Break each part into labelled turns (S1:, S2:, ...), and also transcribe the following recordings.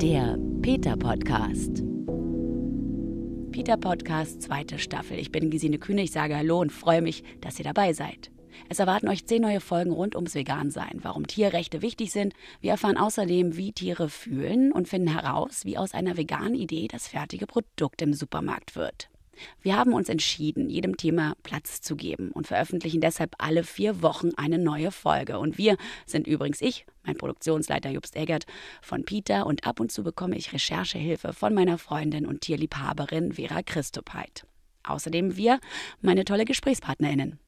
S1: Der Peter Podcast. Peter Podcast, zweite Staffel. Ich bin Gesine Kühne, ich sage Hallo und freue mich, dass ihr dabei seid. Es erwarten euch zehn neue Folgen rund ums Vegansein, warum Tierrechte wichtig sind. Wir erfahren außerdem, wie Tiere fühlen und finden heraus, wie aus einer veganen Idee das fertige Produkt im Supermarkt wird. Wir haben uns entschieden, jedem Thema Platz zu geben und veröffentlichen deshalb alle vier Wochen eine neue Folge. Und wir sind übrigens ich, mein Produktionsleiter Jobst Eggert von Peter und ab und zu bekomme ich Recherchehilfe von meiner Freundin und Tierliebhaberin Vera Christopheit. Außerdem wir, meine tolle GesprächspartnerInnen.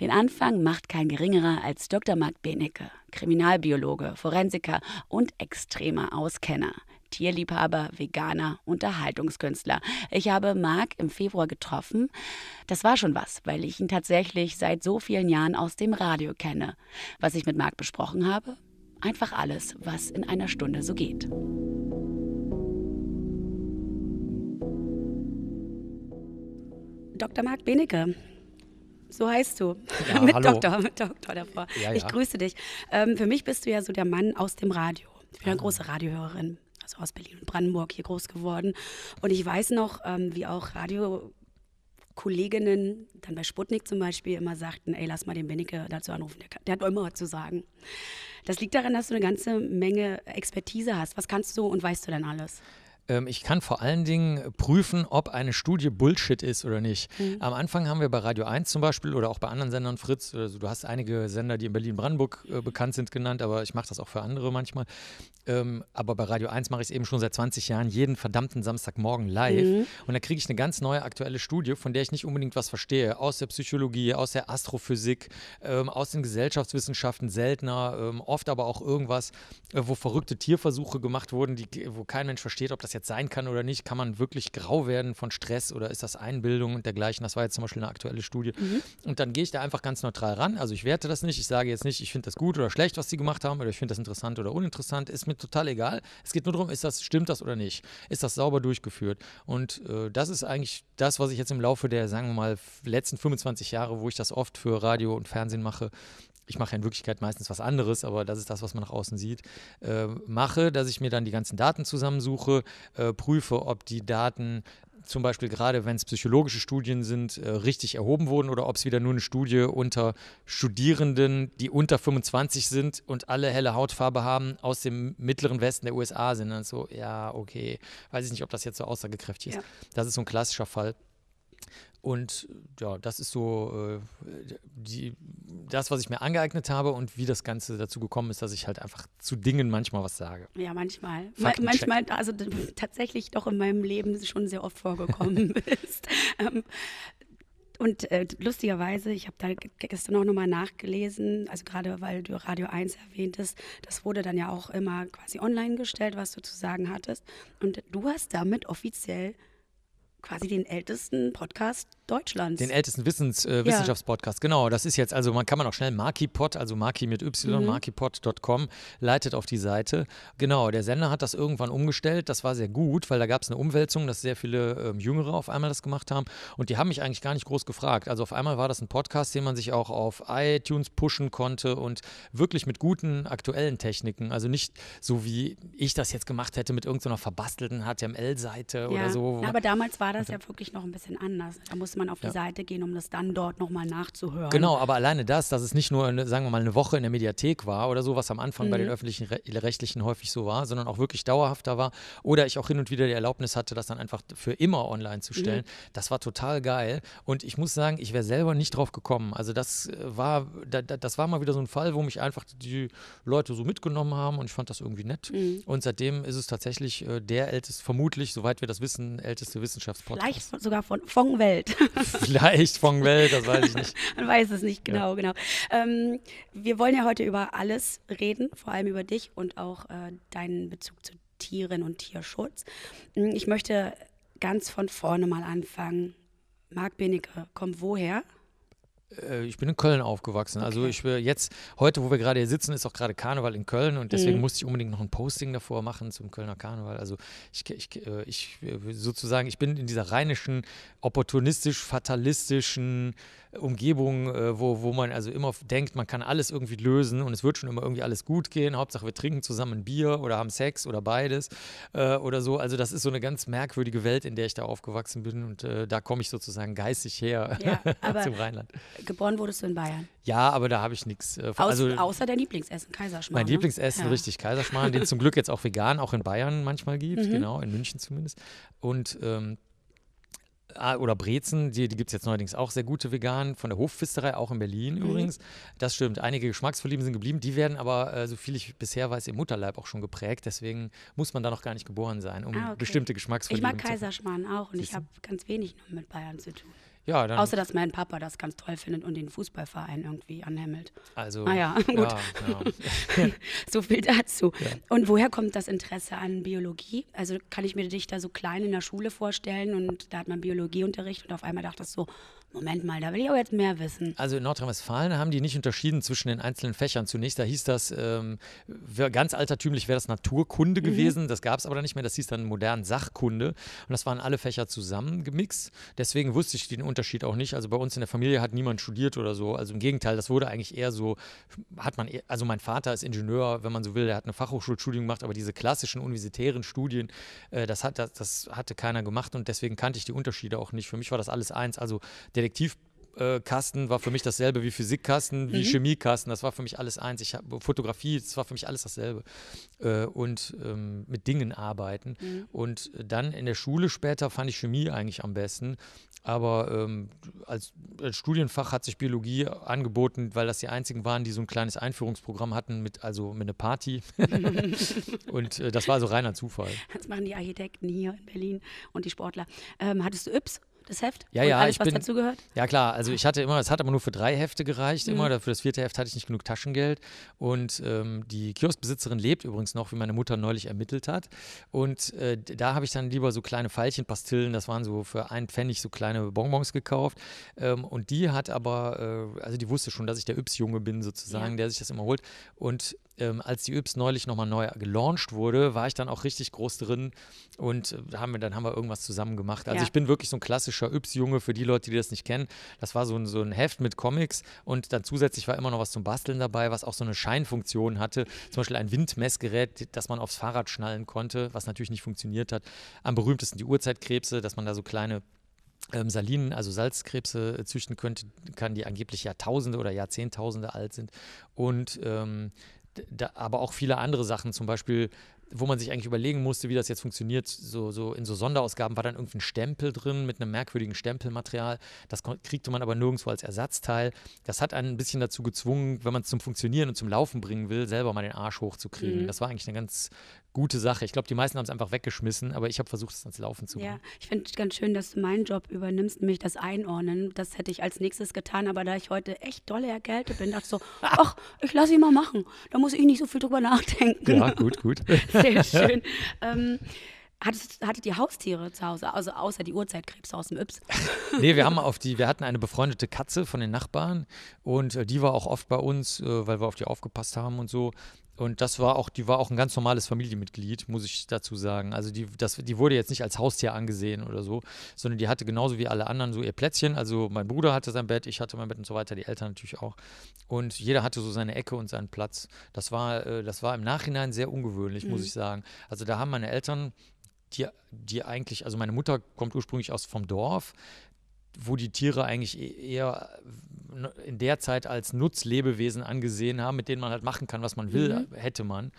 S1: Den Anfang macht kein geringerer als Dr. Marc Benecke, Kriminalbiologe, Forensiker und extremer Auskenner. Tierliebhaber, Veganer, Unterhaltungskünstler. Ich habe Marc im Februar getroffen. Das war schon was, weil ich ihn tatsächlich seit so vielen Jahren aus dem Radio kenne. Was ich mit Marc besprochen habe? Einfach alles, was in einer Stunde so geht. Dr. Marc Benecke, so heißt du. Ja, mit hallo. Doktor, mit Doktor davor. Ja, ja. Ich grüße dich. Ähm, für mich bist du ja so der Mann aus dem Radio. Ich bin eine große Radiohörerin also aus Berlin und Brandenburg hier groß geworden. Und ich weiß noch, ähm, wie auch Radiokolleginnen dann bei Sputnik zum Beispiel immer sagten, ey, lass mal den Bennecke dazu anrufen, der, der, hat immer was zu sagen. Das liegt daran, dass du eine ganze Menge Expertise hast. Was kannst du und weißt du denn alles?
S2: Ähm, ich kann vor allen Dingen prüfen, ob eine Studie Bullshit ist oder nicht. Mhm. Am Anfang haben wir bei Radio 1 zum Beispiel oder auch bei anderen Sendern, Fritz, also du hast einige Sender, die in Berlin-Brandenburg äh, mhm. bekannt sind, genannt, aber ich mache das auch für andere manchmal. Ähm, aber bei Radio 1 mache ich es eben schon seit 20 Jahren jeden verdammten Samstagmorgen live. Mhm. Und da kriege ich eine ganz neue aktuelle Studie, von der ich nicht unbedingt was verstehe. Aus der Psychologie, aus der Astrophysik, ähm, aus den Gesellschaftswissenschaften, seltener, ähm, oft aber auch irgendwas, äh, wo verrückte Tierversuche gemacht wurden, die, wo kein Mensch versteht, ob das jetzt jetzt sein kann oder nicht, kann man wirklich grau werden von Stress oder ist das Einbildung und dergleichen. Das war jetzt zum Beispiel eine aktuelle Studie. Mhm. Und dann gehe ich da einfach ganz neutral ran. Also ich werte das nicht, ich sage jetzt nicht, ich finde das gut oder schlecht, was sie gemacht haben oder ich finde das interessant oder uninteressant. Ist mir total egal. Es geht nur darum, ist das, stimmt das oder nicht? Ist das sauber durchgeführt? Und äh, das ist eigentlich das, was ich jetzt im Laufe der, sagen wir mal, letzten 25 Jahre, wo ich das oft für Radio und Fernsehen mache, ich mache ja in Wirklichkeit meistens was anderes, aber das ist das, was man nach außen sieht, äh, mache, dass ich mir dann die ganzen Daten zusammensuche, äh, prüfe, ob die Daten zum Beispiel gerade, wenn es psychologische Studien sind, äh, richtig erhoben wurden oder ob es wieder nur eine Studie unter Studierenden, die unter 25 sind und alle helle Hautfarbe haben, aus dem mittleren Westen der USA sind. Und so, also, ja, okay, weiß ich nicht, ob das jetzt so aussagekräftig ist. Ja. Das ist so ein klassischer Fall. Und ja, das ist so äh, die, das, was ich mir angeeignet habe und wie das Ganze dazu gekommen ist, dass ich halt einfach zu Dingen manchmal was sage.
S1: Ja, manchmal. Ma manchmal, also tatsächlich doch in meinem Leben schon sehr oft vorgekommen ist. Ähm, und äh, lustigerweise, ich habe da gestern auch nochmal nachgelesen, also gerade weil du Radio 1 erwähnt hast, das wurde dann ja auch immer quasi online gestellt, was du zu sagen hattest. Und du hast damit offiziell quasi den ältesten Podcast Deutschlands. Den ältesten Wissens, äh,
S2: Wissenschaftspodcast, genau. Das ist jetzt, also man kann man auch schnell Markipod, also Marki mit Y, mhm. markipod.com, leitet auf die Seite. Genau, der Sender hat das irgendwann umgestellt. Das war sehr gut, weil da gab es eine Umwälzung, dass sehr viele ähm, Jüngere auf einmal das gemacht haben. Und die haben mich eigentlich gar nicht groß gefragt. Also auf einmal war das ein Podcast, den man sich auch auf iTunes pushen konnte und wirklich mit guten aktuellen Techniken. Also nicht so wie ich das jetzt gemacht hätte mit irgendeiner verbastelten HTML-Seite ja. oder so. Na, aber damals war das ja
S1: wirklich noch ein bisschen anders. Da muss man auf die ja. Seite gehen, um das dann dort nochmal nachzuhören. Genau,
S2: aber alleine das, dass es nicht nur, eine, sagen wir mal, eine Woche in der Mediathek war oder so, was am Anfang mhm. bei den mhm. öffentlichen Re Rechtlichen häufig so war, sondern auch wirklich dauerhafter war oder ich auch hin und wieder die Erlaubnis hatte, das dann einfach für immer online zu stellen, mhm. das war total geil und ich muss sagen, ich wäre selber nicht drauf gekommen. Also das äh, war, das war mal wieder so ein Fall, wo mich einfach die Leute so mitgenommen haben und ich fand das irgendwie nett mhm. und seitdem ist es tatsächlich äh, der älteste, vermutlich, soweit wir das wissen, älteste Wissenschaftspodcast.
S1: Vielleicht sogar von, Fongwelt. Vielleicht
S2: von Welt, das weiß ich nicht.
S1: Man weiß es nicht, genau, ja. genau. Ähm, wir wollen ja heute über alles reden, vor allem über dich und auch äh, deinen Bezug zu Tieren und Tierschutz. Hm, ich möchte ganz von vorne mal anfangen. Marc Benecke komm woher?
S2: Äh, ich bin in Köln aufgewachsen. Also okay. Also ich will jetzt, heute, wo wir gerade hier sitzen, ist auch gerade Karneval in Köln und deswegen mhm. musste ich unbedingt noch ein Posting davor machen zum Kölner Karneval. Also ich, ich, ich äh, äh, sozusagen, ich bin in dieser rheinischen, opportunistisch-fatalistischen Umgebung, äh, wo, wo man also immer denkt, man kann alles irgendwie lösen und es wird schon immer irgendwie alles gut gehen. Hauptsache, wir trinken zusammen ein Bier oder haben Sex oder beides äh, oder so. Also das ist so eine ganz merkwürdige Welt, in der ich da aufgewachsen bin und äh, da komme ich sozusagen geistig her ja, zum Rheinland.
S1: Geboren wurdest du in Bayern.
S2: Ja, aber da habe ich nichts. Äh, Aus, also, außer
S1: dein Lieblingsessen, Kaiserschmarrn. Mein ne? Lieblingsessen, ja. richtig, Kaiserschmarrn, den es zum
S2: Glück jetzt auch vegan, auch in Bayern manchmal gibt, mhm. genau, in München zumindest. Und ähm, Ah, oder Brezen, die, die gibt es jetzt neuerdings auch sehr gute vegan, von der Hofpfisterei, auch in Berlin mhm. übrigens. Das stimmt, einige Geschmacksverlieben sind geblieben, die werden aber, äh, so viel ich bisher weiß, im Mutterleib auch schon geprägt, deswegen muss man da noch gar nicht geboren sein, um ah, okay. bestimmte Geschmacksverlieben Ich mag
S1: Kaiserschmarrn auch und Siehst ich habe ganz wenig noch mit Bayern zu tun.
S2: Ja, dann Außer, dass
S1: mein Papa das ganz toll findet und den Fußballverein irgendwie anhämmelt. Also. Ah ja, gut. Ja, ja. Genau. so viel dazu. Ja. Und woher kommt das Interesse an Biologie? Also kann ich mir dich da so klein in der Schule vorstellen und da hat man Biologieunterricht und auf einmal dachte ich so, Moment mal, da will ich auch jetzt mehr wissen.
S2: Also in Nordrhein-Westfalen haben die nicht unterschieden zwischen den einzelnen Fächern. Zunächst, da hieß das, ähm, ganz altertümlich wäre das Naturkunde mhm. gewesen, das gab es aber dann nicht mehr, das hieß dann modern Sachkunde. Und das waren alle Fächer zusammengemixt. Deswegen wusste ich den Unterschied auch nicht. Also bei uns in der Familie hat niemand studiert oder so. Also im Gegenteil, das wurde eigentlich eher so, hat man, eher, also mein Vater ist Ingenieur, wenn man so will, der hat eine Fachhochschulstudium gemacht, aber diese klassischen universitären Studien, äh, das, hat, das, das hatte keiner gemacht und deswegen kannte ich die Unterschiede auch nicht. Für mich war das alles eins. Also der Detektivkasten war für mich dasselbe wie Physikkasten, wie mhm. Chemiekasten. Das war für mich alles eins. Ich habe Fotografie, das war für mich alles dasselbe. Äh, und ähm, mit Dingen arbeiten. Mhm. Und dann in der Schule später fand ich Chemie eigentlich am besten. Aber ähm, als, als, Studienfach hat sich Biologie angeboten, weil das die einzigen waren, die so ein kleines Einführungsprogramm hatten, mit, also mit einer Party. und äh, das war also reiner Zufall.
S1: Das machen die Architekten hier in Berlin und die Sportler. Ähm, hattest du Yps? das Heft? Ja, ja. Und alles, ich was bin, dazugehört?
S2: Ja, klar. Also ich hatte immer, es hat aber nur für drei Hefte gereicht. Mhm. Immer für das vierte Heft hatte ich nicht genug Taschengeld. Und ähm, die Kioskbesitzerin lebt übrigens noch, wie meine Mutter neulich ermittelt hat. Und äh, da habe ich dann lieber so kleine Pfeilchenpastillen, das waren so für einen Pfennig so kleine Bonbons gekauft. Ähm, und die hat aber, äh, also die wusste schon, dass ich der Yps-Junge bin sozusagen, ja. der sich das immer holt. Und ähm, als die Yps neulich nochmal neu gelauncht wurde, war ich dann auch richtig groß drin und äh, haben wir, dann haben wir irgendwas zusammen gemacht. Also ja. ich bin wirklich so ein klassischer Yps-Junge für die Leute, die das nicht kennen. Das war so ein, so ein Heft mit Comics und dann zusätzlich war immer noch was zum Basteln dabei, was auch so eine Scheinfunktion hatte. Zum Beispiel ein Windmessgerät, das man aufs Fahrrad schnallen konnte, was natürlich nicht funktioniert hat. Am berühmtesten die Urzeitkrebse, dass man da so kleine ähm, Salinen, also Salzkrebse, äh, züchten könnte, kann, die angeblich Jahrtausende oder Jahrzehntausende alt sind. Und ähm, da, aber auch viele andere Sachen, zum Beispiel, wo man sich eigentlich überlegen musste, wie das jetzt funktioniert. So, so in so Sonderausgaben war dann irgendein Stempel drin mit einem merkwürdigen Stempelmaterial. Das kriegte man aber nirgendwo als Ersatzteil. Das hat einen ein bisschen dazu gezwungen, wenn man es zum Funktionieren und zum Laufen bringen will, selber mal den Arsch hochzukriegen. Mhm. Das war eigentlich eine ganz gute Sache. Ich glaube, die meisten haben es einfach weggeschmissen, aber ich habe versucht, es ans Laufen zu bringen.
S1: Ja, ich finde es ganz schön, dass du meinen Job übernimmst, nämlich das Einordnen. Das hätte ich als nächstes getan, aber da ich heute echt dolle erkältet bin, dachte ich so, ach, ich lasse ihn mal machen. Da muss ich nicht so viel drüber nachdenken. Ja,
S2: gut, gut. Sehr schön.
S1: ähm, Hattest, hattet ihr Haustiere zu Hause, also außer die Uhrzeitkrebse aus dem Yps? nee,
S2: wir haben auf die, wir hatten eine befreundete Katze von den Nachbarn und äh, die war auch oft bei uns, äh, weil wir auf die aufgepasst haben und so. Und das war auch, die war auch ein ganz normales Familienmitglied, muss ich dazu sagen. Also die, das, die wurde jetzt nicht als Haustier angesehen oder so, sondern die hatte genauso wie alle anderen so ihr Plätzchen. Also mein Bruder hatte sein Bett, ich hatte mein Bett und so weiter, die Eltern natürlich auch. Und jeder hatte so seine Ecke und seinen Platz. Das war, äh, das war im Nachhinein sehr ungewöhnlich, mhm. muss ich sagen. Also da haben meine Eltern die, die eigentlich, also meine Mutter kommt ursprünglich aus vom Dorf, wo die Tiere eigentlich e-, eher in der Zeit als Nutzlebewesen angesehen haben, mit denen man halt machen kann, was man will, mhm. hätte man.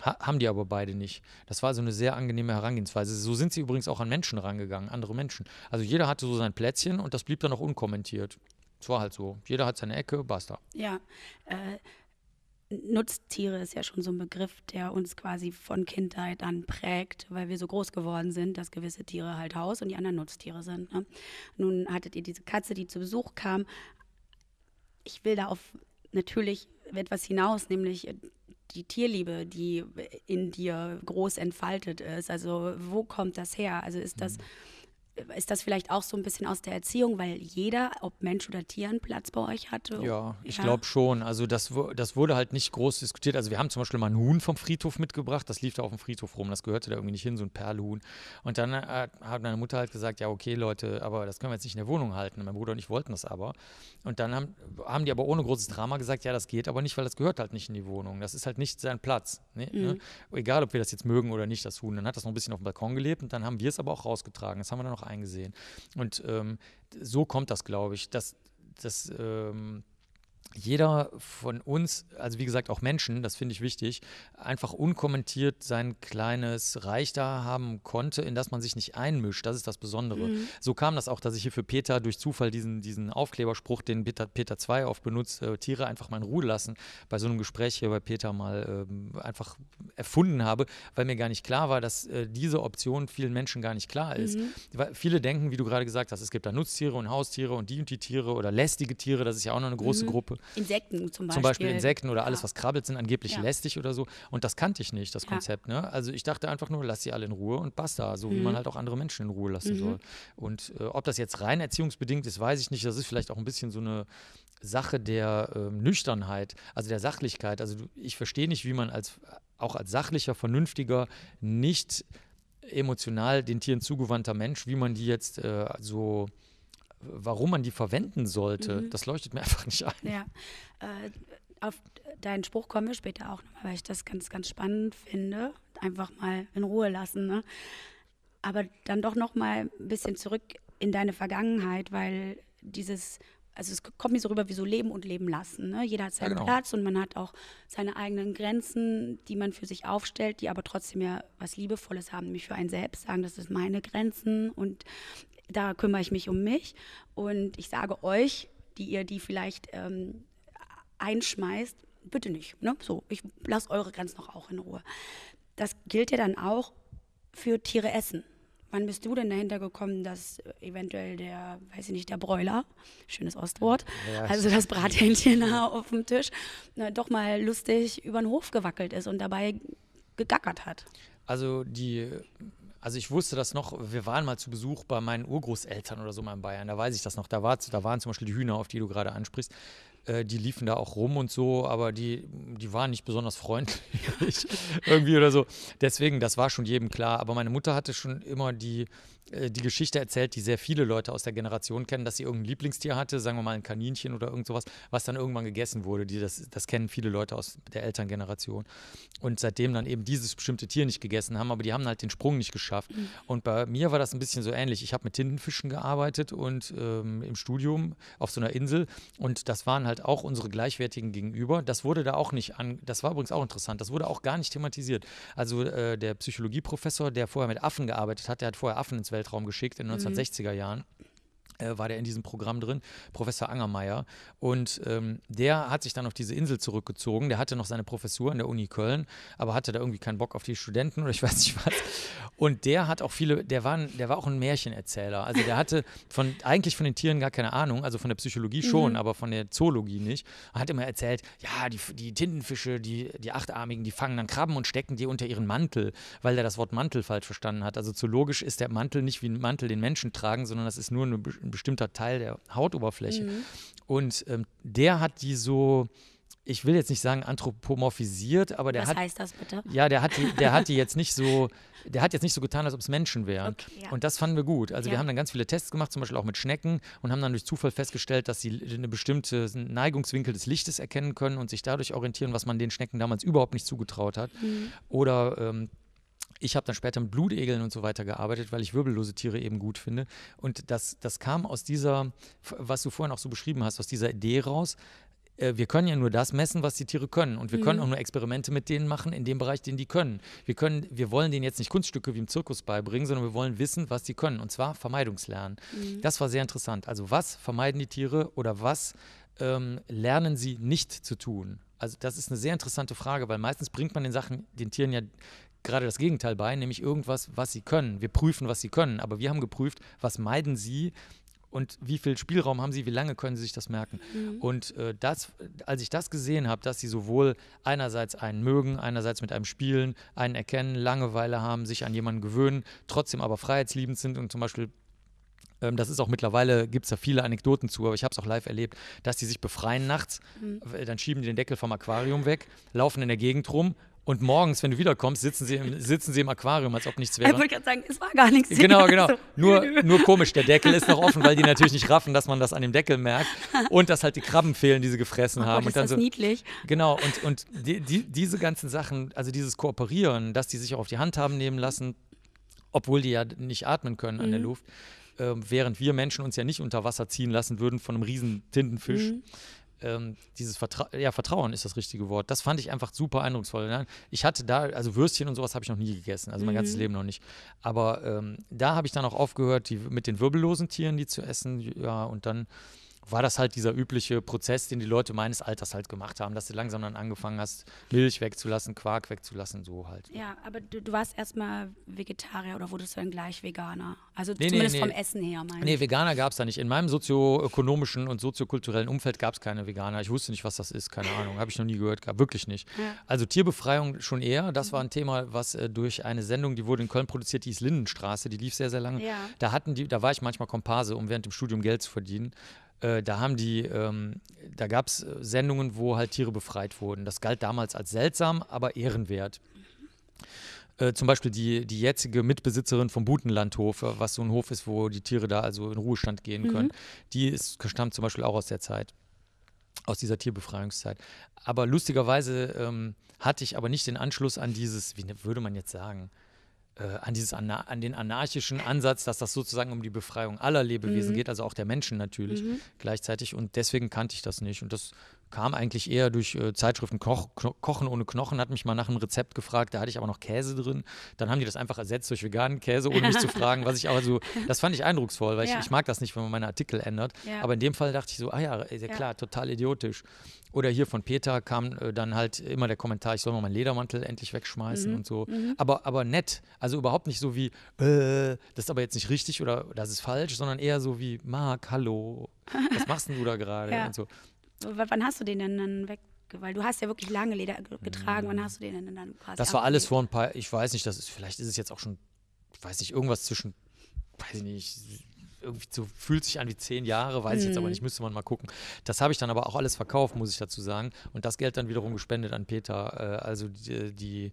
S2: Ha haben die aber beide nicht. Das war so eine sehr angenehme Herangehensweise. So sind sie übrigens auch an Menschen rangegangen, andere Menschen. Also jeder hatte so sein Plätzchen und das blieb dann auch unkommentiert. Es war halt so. Jeder hat seine Ecke, basta.
S1: Ja, äh, Nutztiere ist ja schon so ein Begriff, der uns quasi von Kindheit an prägt, weil wir so groß geworden sind, dass gewisse Tiere halt Haus und die anderen Nutztiere sind. Ne? Nun hattet ihr diese Katze, die zu Besuch kam. Ich will da auf natürlich etwas hinaus, nämlich äh, die Tierliebe, die in dir groß entfaltet ist. Also wo kommt das her? Also ist das... Mhm ist das vielleicht auch so ein bisschen aus der Erziehung, weil jeder, ob Mensch oder Tier, einen Platz bei euch hatte? Ja, ich ja. glaube
S2: schon. Also das, das wurde halt nicht groß diskutiert. Also wir haben zum Beispiel mal einen Huhn vom Friedhof mitgebracht. Das lief da auf dem Friedhof rum. Das gehörte da irgendwie nicht hin, so ein Perlhuhn. Und dann äh, hat meine Mutter halt gesagt, ja okay Leute, aber das können wir jetzt nicht in der Wohnung halten. mein Bruder und ich wollten das aber. Und dann haben, haben die aber ohne großes Drama gesagt, ja das geht aber nicht, weil das gehört halt nicht in die Wohnung. Das ist halt nicht sein Platz. Ne? Mhm. Egal, ob wir das jetzt mögen oder nicht, das Huhn. Dann hat das noch ein bisschen auf dem Balkon gelebt und dann haben wir es aber auch rausgetragen. Das haben wir dann noch eingesehen. Und ähm, so kommt das, glaube ich, dass, dass ähm, jeder von uns, also wie gesagt auch Menschen, das finde ich wichtig, einfach unkommentiert sein kleines Reich da haben konnte, in das man sich nicht einmischt. Das ist das Besondere. Mhm. So kam das auch, dass ich hier für Peter durch Zufall diesen, diesen Aufkleberspruch, den Peter, Peter 2 oft benutzt, äh, Tiere einfach mal in Ruhe lassen, bei so einem Gespräch hier bei Peter mal äh, einfach erfunden habe, weil mir gar nicht klar war, dass äh, diese Option vielen Menschen gar nicht klar ist. Mhm. Weil viele denken, wie du gerade gesagt hast, es gibt da Nutztiere und Haustiere und die und die Tiere oder lästige Tiere, das ist ja auch noch eine große mhm. Gruppe.
S1: Insekten zum Beispiel. Zum Beispiel Insekten
S2: oder alles, ja. was krabbelt, sind angeblich ja. lästig oder so. Und das kannte ich nicht, das Konzept. Ne? Also ich dachte einfach nur, lass sie alle in Ruhe und basta, so mhm. wie man halt auch andere Menschen in Ruhe lassen mhm. soll. Und äh, ob das jetzt rein erziehungsbedingt ist, weiß ich nicht. Das ist vielleicht auch ein bisschen so eine Sache der äh, Nüchternheit, also der Sachlichkeit. Also ich verstehe nicht, wie man als auch als sachlicher, vernünftiger, nicht emotional den Tieren zugewandter Mensch, wie man die jetzt äh, so warum man die verwenden sollte, mhm. das leuchtet mir einfach nicht ein.
S1: Ja. Äh, auf deinen Spruch kommen wir später auch nochmal, weil ich das ganz, ganz spannend finde. Einfach mal in Ruhe lassen. Ne? Aber dann doch nochmal ein bisschen zurück in deine Vergangenheit, weil dieses also es kommt mir so rüber wie so Leben und Leben lassen. Ne? Jeder hat seinen ja, genau. Platz und man hat auch seine eigenen Grenzen, die man für sich aufstellt, die aber trotzdem ja was Liebevolles haben, nämlich für einen selbst sagen, das ist meine Grenzen und da kümmere ich mich um mich. Und ich sage euch, die ihr die vielleicht ähm, einschmeißt, bitte nicht. Ne? So, ich lasse eure Grenzen noch auch in Ruhe. Das gilt ja dann auch für Tiere essen. Wann bist du denn dahinter gekommen, dass äh, eventuell der, weiß ich nicht, der Bräuler, schönes Ostwort, ja. also das Brathähnchen da auf dem Tisch, na, doch mal lustig über den Hof gewackelt ist und dabei gegackert hat?
S2: Also die also ich wusste das noch, wir waren mal zu Besuch bei meinen Urgroßeltern oder so mal in Bayern, da weiß ich das noch. Da, war, da waren zum Beispiel die Hühner, auf die du gerade ansprichst. Äh, die liefen da auch rum und so, aber die, die waren nicht besonders freundlich irgendwie oder so. Deswegen, das war schon jedem klar. Aber meine Mutter hatte schon immer die, äh, die Geschichte erzählt, die sehr viele Leute aus der Generation kennen, dass sie irgendein Lieblingstier hatte, sagen wir mal ein Kaninchen oder irgend sowas, was dann irgendwann gegessen wurde. Die, das, das kennen viele Leute aus der Elterngeneration. Und seitdem dann eben dieses bestimmte Tier nicht gegessen haben, aber die haben halt den Sprung nicht geschafft. Mhm. Und bei mir war das ein bisschen so ähnlich. Ich habe mit Tintenfischen gearbeitet und ähm, im Studium auf so einer Insel. Und das waren halt auch unsere Gleichwertigen gegenüber. Das wurde da auch nicht an, das war übrigens auch interessant, das wurde auch gar nicht thematisiert. Also äh, der Psychologieprofessor, der vorher mit Affen gearbeitet hat, der hat vorher Affen ins Weltraum geschickt in den 1960er Jahren. Äh, war der in diesem Programm drin, Professor Angermeier. Und ähm, der hat sich dann auf diese Insel zurückgezogen. Der hatte noch seine Professur an der Uni Köln, aber hatte da irgendwie keinen Bock auf die Studenten oder ich weiß nicht was. Und der hat auch viele, der war, der war auch ein Märchenerzähler. Also der hatte von, eigentlich von den Tieren gar keine Ahnung, also von der Psychologie mhm. schon, mhm. aber von der Zoologie nicht. Er hat immer erzählt, ja, die, die Tintenfische, die, die Achtarmigen, die fangen dann Krabben und stecken die unter ihren Mantel, weil der das Wort Mantel falsch verstanden hat. Also zoologisch ist der Mantel nicht wie ein Mantel den Menschen tragen, sondern das ist nur eine ein bestimmter Teil der Hautoberfläche. Mhm. Und ähm, der hat die so, ich will jetzt nicht sagen anthropomorphisiert, aber der Was hat. Was heißt das bitte? Ja, der hat die, der hat die jetzt nicht so, der hat jetzt nicht so getan, als ob es Menschen wären. Okay, ja. Und das fanden wir gut. Also ja. wir haben dann ganz viele Tests gemacht, zum Beispiel auch mit Schnecken und haben dann durch Zufall festgestellt, dass sie eine bestimmte Neigungswinkel des Lichtes erkennen können und sich dadurch orientieren, was man den Schnecken damals überhaupt nicht zugetraut hat. Mhm. Oder ähm, ich habe dann später mit Blutegeln und so weiter gearbeitet, weil ich wirbellose Tiere eben gut finde. Und das, das kam aus dieser, was du vorhin auch so beschrieben hast, aus dieser Idee raus, äh, wir können ja nur das messen, was die Tiere können. Und wir mhm. können auch nur Experimente mit denen machen in dem Bereich, den die können. Wir, können. wir wollen denen jetzt nicht Kunststücke wie im Zirkus beibringen, sondern wir wollen wissen, was die können. Und zwar Vermeidungslernen. Mhm. Das war sehr interessant. Also was vermeiden die Tiere oder was ähm, lernen sie nicht zu tun? Also das ist eine sehr interessante Frage, weil meistens bringt man den Sachen, den Tieren ja gerade das Gegenteil bei, nämlich irgendwas, was sie können. Wir prüfen, was sie können, aber wir haben geprüft, was meiden sie und wie viel Spielraum haben sie, wie lange können sie sich das merken. Mhm. Und äh, das, als ich das gesehen habe, dass sie sowohl einerseits einen mögen, einerseits mit einem spielen, einen erkennen, Langeweile haben, sich an jemanden gewöhnen, trotzdem aber freiheitsliebend sind und zum Beispiel ähm, das ist auch mittlerweile, gibt es da viele Anekdoten zu, aber ich habe es auch live erlebt, dass die sich befreien nachts, mhm. Äh, dann schieben die den Deckel vom Aquarium weg, laufen in der Gegend rum und morgens, wenn du wiederkommst, sitzen sie im, sitzen sie im Aquarium, als ob nichts wäre. Ich wollte
S1: gerade sagen, es war gar nichts. Genau, genau. Also.
S2: Nur, nur komisch, der Deckel ist noch offen, weil die natürlich nicht raffen, dass man das an dem Deckel merkt. Und dass halt die Krabben fehlen, die sie gefressen oh haben. Gott, und dann ist so, niedlich. Genau, und, und die, die, diese ganzen Sachen, also dieses Kooperieren, dass die sich auch auf die Hand haben nehmen lassen, obwohl die ja nicht atmen können an mhm. der Luft. Äh, während wir Menschen uns ja nicht unter Wasser ziehen lassen würden von einem riesen Tintenfisch, mhm ähm, dieses Vertra ja, Vertrauen ist das richtige Wort. Das fand ich einfach super eindrucksvoll. Ne? Ich hatte da, also Würstchen und sowas habe ich noch nie gegessen, also mein mhm. ganzes Leben noch nicht. Aber ähm, da habe ich dann auch aufgehört, die, mit den wirbellosen Tieren die zu essen, ja, und dann war das halt dieser übliche Prozess, den die Leute meines Alters halt gemacht haben, dass du langsam dann angefangen hast, Milch wegzulassen, Quark wegzulassen, so halt.
S1: Ja, aber du, du warst erstmal Vegetarier oder wurdest du dann gleich Veganer? Also nee, zumindest nee, nee. vom Essen her, meinst Nee,
S2: Veganer gab es da nicht. In meinem sozioökonomischen und soziokulturellen Umfeld gab es keine Veganer. Ich wusste nicht, was das ist, keine Ahnung, habe ich noch nie gehört gehabt, wirklich nicht. Ja. Also Tierbefreiung schon eher, das war mhm. ein Thema, was äh, durch eine Sendung, die wurde in Köln produziert, die hieß Lindenstraße, die lief sehr, sehr lange. Ja. Da hatten die, da war ich manchmal Komparse, um während dem Studium Geld zu verdienen. Äh, da haben die, ähm, da gab es äh, Sendungen, wo halt Tiere befreit wurden. Das galt damals als seltsam, aber ehrenwert. Äh, zum Beispiel die, die jetzige Mitbesitzerin vom Butenlandhof, äh, was so ein Hof ist, wo die Tiere da also in Ruhestand gehen mhm. können, die ist, stammt zum Beispiel auch aus der Zeit, aus dieser Tierbefreiungszeit. Aber lustigerweise ähm, hatte ich aber nicht den Anschluss an dieses, wie ne, würde man jetzt sagen, äh, an, dieses, an den anarchischen Ansatz, dass das sozusagen um die Befreiung aller Lebewesen mhm. geht, also auch der Menschen natürlich mhm. gleichzeitig. Und deswegen kannte ich das nicht. Und das kam eigentlich eher durch äh, Zeitschriften Koch, Kochen ohne Knochen, hat mich mal nach einem Rezept gefragt, da hatte ich aber noch Käse drin. Dann haben die das einfach ersetzt durch veganen Käse, ohne mich zu fragen, was ich aber so, das fand ich eindrucksvoll, weil ja. ich, ich, mag das nicht, wenn man meine Artikel ändert. Ja. Aber in dem Fall dachte ich so, ah ja, ja klar, total idiotisch. Oder hier von Peter kam äh, dann halt immer der Kommentar, ich soll mal meinen Ledermantel endlich wegschmeißen mhm. und so. Mhm. Aber, aber nett, also überhaupt nicht so wie, äh, das ist aber jetzt nicht richtig oder das ist falsch, sondern eher so wie, Marc, hallo, was machst denn du da gerade und so
S1: wann hast du den denn dann weg? Weil du hast ja wirklich lange Leder getragen. Wann mhm. hast du den denn dann quasi? Das war alles
S2: vor ein paar, ich weiß nicht, das ist, vielleicht ist es jetzt auch schon, weiß nicht, irgendwas zwischen, weiß ich nicht, irgendwie so fühlt sich an wie zehn Jahre, weiß ich jetzt aber mhm. nicht, müsste man mal gucken. Das habe ich dann aber auch alles verkauft, muss ich dazu sagen. Und das Geld dann wiederum gespendet an Peter. Äh, also die, die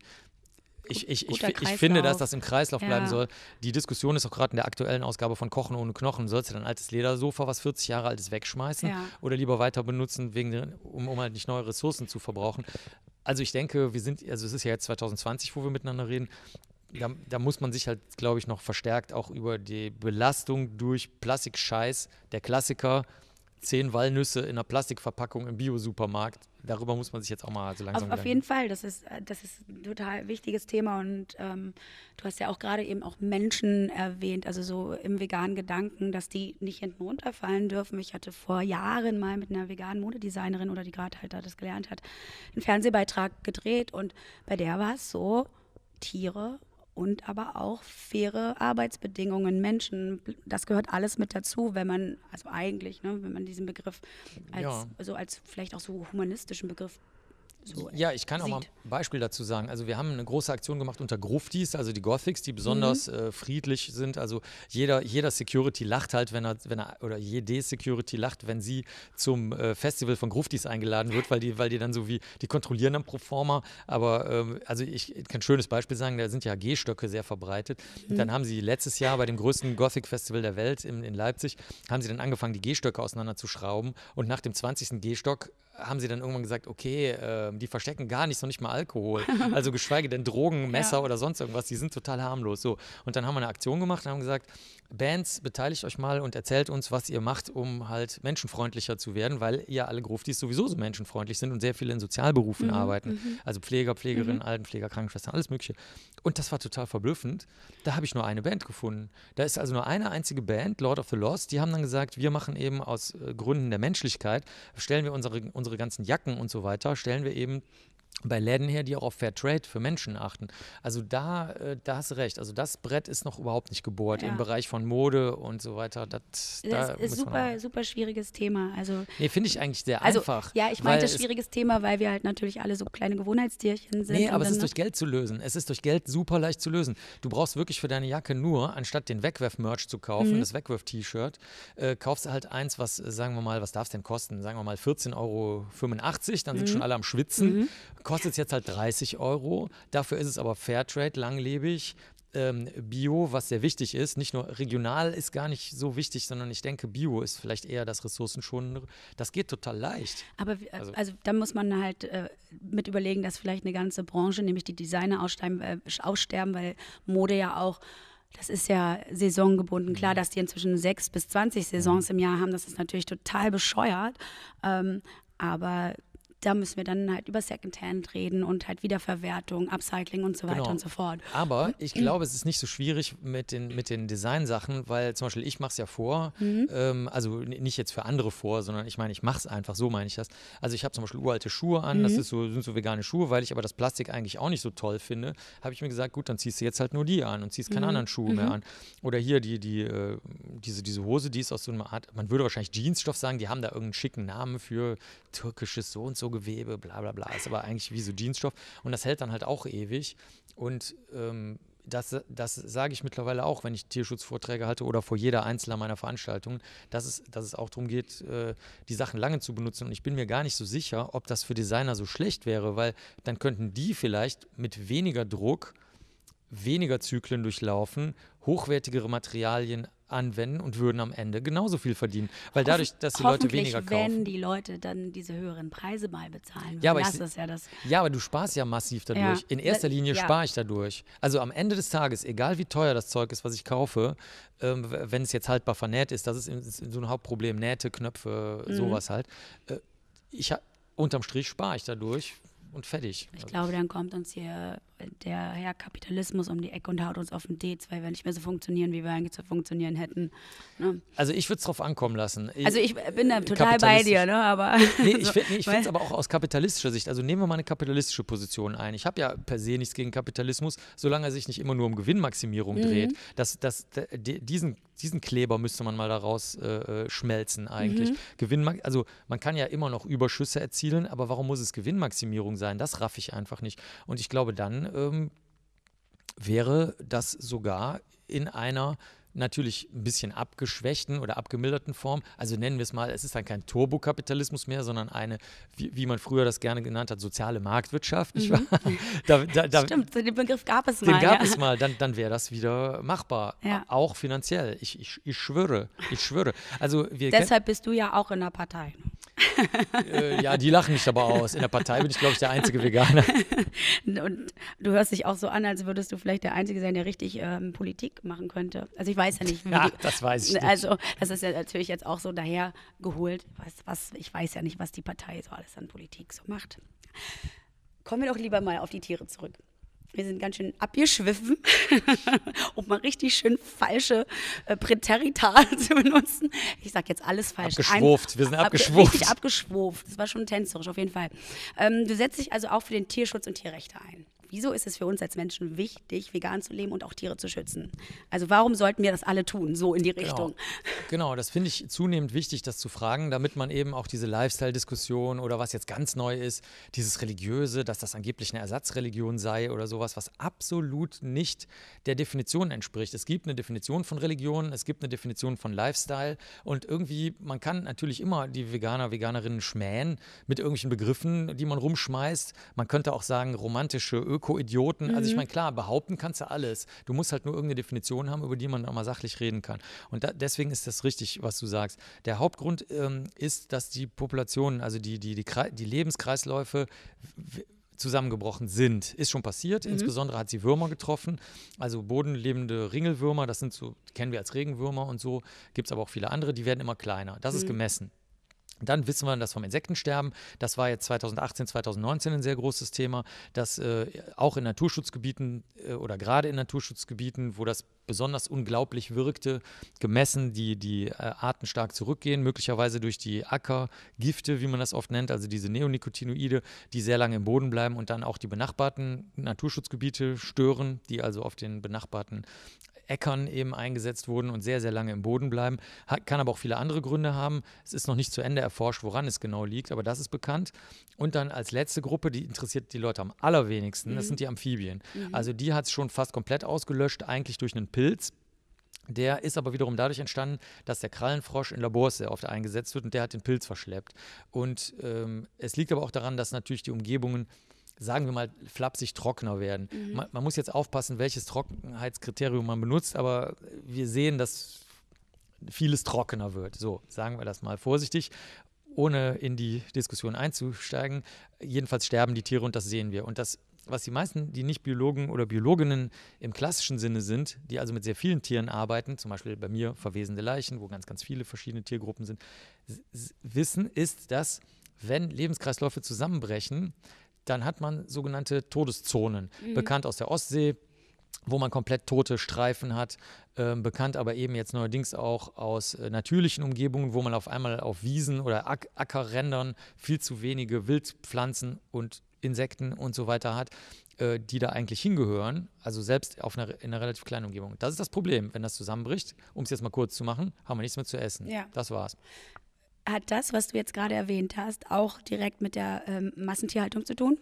S2: ich, ich, ich, ich, finde, dass das im Kreislauf ja. bleiben soll. Die Diskussion ist auch gerade in der aktuellen Ausgabe von Kochen ohne Knochen. Sollst du dein altes Ledersofa, was 40 Jahre alt ist, wegschmeißen ja. oder lieber weiter benutzen, wegen, um, um halt nicht neue Ressourcen zu verbrauchen? Also ich denke, wir sind, also es ist ja jetzt 2020, wo wir miteinander reden. Da, da, muss man sich halt, glaube ich, noch verstärkt auch über die Belastung durch Plastikscheiß, der Klassiker, zehn Walnüsse in einer Plastikverpackung im Bio-Supermarkt. Darüber muss man sich jetzt auch mal so langsam. Auf, auf jeden
S1: Fall, das ist, äh, das ist ein total wichtiges Thema und ähm, du hast ja auch gerade eben auch Menschen erwähnt, also so im veganen Gedanken, dass die nicht hinten runterfallen dürfen. Ich hatte vor Jahren mal mit einer veganen Modedesignerin oder die gerade halt da das gelernt hat, einen Fernsehbeitrag gedreht und bei der war es so, Tiere und aber auch faire Arbeitsbedingungen, Menschen. Das gehört alles mit dazu, wenn man, also eigentlich, ne, wenn man diesen Begriff als, ja. so also als vielleicht auch so humanistischen Begriff
S2: so ja, ich kann sieht. auch mal ein Beispiel dazu sagen. Also wir haben eine große Aktion gemacht unter Gruftis, also die Gothics, die besonders mhm. äh, friedlich sind. Also jeder, jeder Security lacht halt, wenn er, wenn er, oder jede Security lacht, wenn sie zum äh, Festival von Gruftis eingeladen wird, weil die, weil die dann so wie, die kontrollieren dann pro Aber ähm, also ich kann ein schönes Beispiel sagen, da sind ja Gehstöcke sehr verbreitet. Mhm. Dann haben sie letztes Jahr bei dem größten Gothic-Festival der Welt in, in Leipzig, haben sie dann angefangen, die Gehstöcke auseinanderzuschrauben. Und nach dem 20. Gehstock haben sie dann irgendwann gesagt, okay, äh, ähm, die verstecken gar nichts, noch nicht mal Alkohol. Also geschweige denn Drogen, Messer ja. oder sonst irgendwas. Die sind total harmlos. So. Und dann haben wir eine Aktion gemacht und haben gesagt, Bands, beteiligt euch mal und erzählt uns, was ihr macht, um halt menschenfreundlicher zu werden, weil ihr alle Gruftis sowieso so menschenfreundlich sind und sehr viele in Sozialberufen mhm. arbeiten. Mhm. Also Pfleger, Pflegerinnen, mhm. Altenpfleger, Krankenschwestern, alles Mögliche. Und das war total verblüffend. Da habe ich nur eine Band gefunden. Da ist also nur eine einzige Band, Lord of the Lost, die haben dann gesagt, wir machen eben aus äh, Gründen der Menschlichkeit, stellen wir unsere, unsere ganzen Jacken und so weiter, stellen wir eben eben bei Läden her, die auch auf Fairtrade für Menschen achten. Also da, äh, da hast du recht. Also das Brett ist noch überhaupt nicht gebohrt ja. im Bereich von Mode und so weiter. Das, das da ist super,
S1: super schwieriges Thema. Also nee, finde ich eigentlich sehr also, einfach. Ja, ich meinte schwieriges Thema, weil wir halt natürlich alle so kleine Gewohnheitstierchen sind. Nee, aber es ist durch
S2: Geld zu lösen. Es ist durch Geld super leicht zu lösen. Du brauchst wirklich für deine Jacke nur, anstatt den Wegwerf-Merch zu kaufen, mhm. das Wegwerf-T-Shirt, äh, kaufst du halt eins, was, äh, sagen wir mal, was darf es denn kosten? Sagen wir mal 14,85 Euro, dann sind schon mhm. alle am Schwitzen. Mhm kostet es jetzt halt 30 Euro. Dafür ist es aber Fairtrade, langlebig. Ähm, Bio, was sehr wichtig ist, nicht nur regional ist gar nicht so wichtig, sondern ich denke, Bio ist vielleicht eher das Ressourcenschonende. Das geht total leicht. Aber äh, also, also
S1: da muss man halt äh, mit überlegen, dass vielleicht eine ganze Branche, nämlich die Designer aussterben, äh, aussterben weil Mode ja auch das ist ja saisongebunden. Klar, mhm. dass die inzwischen sechs bis zwanzig Saisons mhm. im Jahr haben, das ist natürlich total bescheuert. Ähm, aber da müssen wir dann halt über Secondhand reden und halt Wiederverwertung, Upcycling und so weiter genau. und so fort.
S2: Aber hm? ich glaube, es ist nicht so schwierig mit den, mit den Design-Sachen, weil zum Beispiel ich mache es ja vor, mhm. ähm, also nicht jetzt für andere vor, sondern ich meine, ich mache es einfach, so meine ich das. Also ich habe zum Beispiel uralte Schuhe an, mhm. das so, sind so vegane Schuhe, weil ich aber das Plastik eigentlich auch nicht so toll finde, habe ich mir gesagt, gut, dann ziehst du jetzt halt nur die an und ziehst mhm. keine anderen Schuhe mehr mhm. an. Oder hier die, die, äh, diese, diese Hose, die ist aus so einer Art, man würde wahrscheinlich Jeansstoff sagen, die haben da irgendeinen schicken Namen für türkisches so und so Gewebe, bla bla bla. Ist aber eigentlich wie so Jeansstoff. Und das hält dann halt auch ewig. Und ähm, das, das sage ich mittlerweile auch, wenn ich Tierschutzvorträge halte oder vor jeder einzelnen meiner Veranstaltungen, dass es, dass es auch darum geht, äh, die Sachen lange zu benutzen. Und ich bin mir gar nicht so sicher, ob das für Designer so schlecht wäre, weil dann könnten die vielleicht mit weniger Druck weniger Zyklen durchlaufen, hochwertigere Materialien anwenden und würden am Ende genauso viel verdienen. Weil dadurch, dass die Leute weniger kaufen. wenn
S1: die Leute dann diese höheren Preise mal bezahlen. Ja aber, ich, ja, ja,
S2: aber du sparst ja massiv dadurch. Ja. In erster Linie ja. spare ich dadurch. Also am Ende des Tages, egal wie teuer das Zeug ist, was ich kaufe, ähm, wenn es jetzt haltbar vernäht ist, das ist, ist so ein Hauptproblem. Nähte, Knöpfe, mhm. sowas halt. Äh, ich, unterm Strich spare ich dadurch und fertig. Ich glaube,
S1: dann kommt uns hier der Herr Kapitalismus um die Ecke und haut uns auf den D, weil wir nicht mehr so funktionieren, wie wir eigentlich zu funktionieren hätten. Ne?
S2: Also ich würde es drauf ankommen lassen. Ich, also ich bin da total bei dir, ne? aber... Nee, ich, finde es aber auch aus kapitalistischer Sicht, also nehmen wir mal eine kapitalistische Position ein. Ich habe ja per se nichts gegen Kapitalismus, solange er sich nicht immer nur um Gewinnmaximierung mhm. dreht. Dass, das, diesen diesen Kleber müsste man mal daraus äh, äh schmelzen eigentlich. Mhm. Gewinn, also man kann ja immer noch Überschüsse erzielen, aber warum muss es Gewinnmaximierung sein? Das raff ich einfach nicht. Und ich glaube, dann ähm, wäre das sogar in einer natürlich ein bisschen abgeschwächten oder abgemilderten Form. Also nennen wir es mal, es ist dann kein Turbokapitalismus mehr, sondern eine, wie, wie man früher das gerne genannt hat, soziale Marktwirtschaft. Mhm. da, da, da, Stimmt, den Begriff gab es den mal. Den gab ja. es mal, dann, dann wäre das wieder machbar. Ja. Auch finanziell. Ich, ich, ich schwöre, ich schwöre. Also wir Deshalb
S1: bist du ja auch in der Partei.
S2: Äh, ja, die lachen mich aber aus. In der Partei bin ich, glaube ich, der einzige Veganer.
S1: Und du hörst dich auch so an, als würdest du vielleicht der Einzige sein, der richtig ähm, Politik machen könnte. Also ich weiß ja nicht. Wie ja, die, das weiß ich nicht. Also das ist ja natürlich jetzt auch so dahergeholt. Was, was, ich weiß ja nicht, was die Partei so alles an Politik so macht. Kommen wir doch lieber mal auf die Tiere zurück wir sind ganz schön abgeschwiffen, um mal richtig schön falsche äh, Präteritale zu benutzen. Ich sag jetzt alles falsch. Abgeschwurft, wir sind ab, abgeschwurft. Richtig abgeschwurft, das war schon tänzerisch auf jeden Fall. Ähm, du setzt dich also auch für den Tierschutz und Tierrechte ein wieso ist es für uns als Menschen wichtig, vegan zu leben und auch Tiere zu schützen? Also warum sollten wir das alle tun, so in die genau. Richtung?
S2: Genau, genau das finde ich zunehmend wichtig, das zu fragen, damit man eben auch diese Lifestyle-Diskussion oder was jetzt ganz neu ist, dieses Religiöse, dass das angeblich eine Ersatzreligion sei oder sowas, was absolut nicht der Definition entspricht. Es gibt eine Definition von Religion, es gibt eine Definition von Lifestyle und irgendwie, man kann natürlich immer die Veganer, Veganerinnen schmähen mit irgendwelchen Begriffen, die man rumschmeißt. Man könnte auch sagen, romantische Öko Koidioten. Mhm. Also ich mhm. meine, klar, behaupten kannst du alles. Du musst halt nur irgendeine Definition haben, über die man auch mal sachlich reden kann. Und da, deswegen ist das richtig, was du sagst. Der Hauptgrund ähm, ist, dass die Populationen, also die, die, die, die Lebenskreisläufe zusammengebrochen sind. Ist schon passiert. Mhm. Insbesondere hat sie Würmer getroffen. Also bodenlebende Ringelwürmer, das sind so, kennen wir als Regenwürmer und so. Gibt es aber auch viele andere, die werden immer kleiner. Das mhm. ist gemessen. Dann wissen wir das vom Insektensterben. Das war jetzt 2018, 2019 ein sehr großes Thema, dass äh, auch in Naturschutzgebieten äh, oder gerade in Naturschutzgebieten, wo das besonders unglaublich wirkte, gemessen, die, die äh, Arten stark zurückgehen, möglicherweise durch die Ackergifte, wie man das oft nennt, also diese Neonicotinoide, die sehr lange im Boden bleiben und dann auch die benachbarten Naturschutzgebiete stören, die also auf den benachbarten Äckern eben eingesetzt wurden und sehr, sehr lange im Boden bleiben. Hat, kann aber auch viele andere Gründe haben. Es ist noch nicht zu Ende erforscht, woran es genau liegt, aber das ist bekannt. Und dann als letzte Gruppe, die interessiert die Leute am allerwenigsten, mhm. das sind die Amphibien. Mhm. Also die hat es schon fast komplett ausgelöscht, eigentlich durch einen Pilz. Der ist aber wiederum dadurch entstanden, dass der Krallenfrosch in Labors sehr oft eingesetzt wird und der hat den Pilz verschleppt. Und ähm, es liegt aber auch daran, dass natürlich die Umgebungen sagen wir mal, flapsig trockener werden. Mhm. Man, man, muss jetzt aufpassen, welches Trockenheitskriterium man benutzt, aber wir sehen, dass vieles trockener wird. So, sagen wir das mal vorsichtig, ohne in die Diskussion einzusteigen. Jedenfalls sterben die Tiere und das sehen wir. Und das, was die meisten, die nicht Biologen oder Biologinnen im klassischen Sinne sind, die also mit sehr vielen Tieren arbeiten, zum Beispiel bei mir verwesende Leichen, wo ganz, ganz viele verschiedene Tiergruppen sind, wissen, ist, dass wenn Lebenskreisläufe zusammenbrechen, dann hat man sogenannte Todeszonen, mhm. bekannt aus der Ostsee, wo man komplett tote Streifen hat, äh, bekannt aber eben jetzt neuerdings auch aus äh, natürlichen Umgebungen, wo man auf einmal auf Wiesen oder Ack Ackerrändern viel zu wenige Wildpflanzen und Insekten und so weiter hat, äh, die da eigentlich hingehören, also selbst auf einer, in einer relativ kleinen Umgebung. Das ist das Problem, wenn das zusammenbricht, um es jetzt mal kurz zu machen, haben wir nichts mehr zu essen. Ja. Das war's.
S1: Hat das, was du jetzt gerade erwähnt hast, auch direkt mit der ähm, Massentierhaltung zu tun?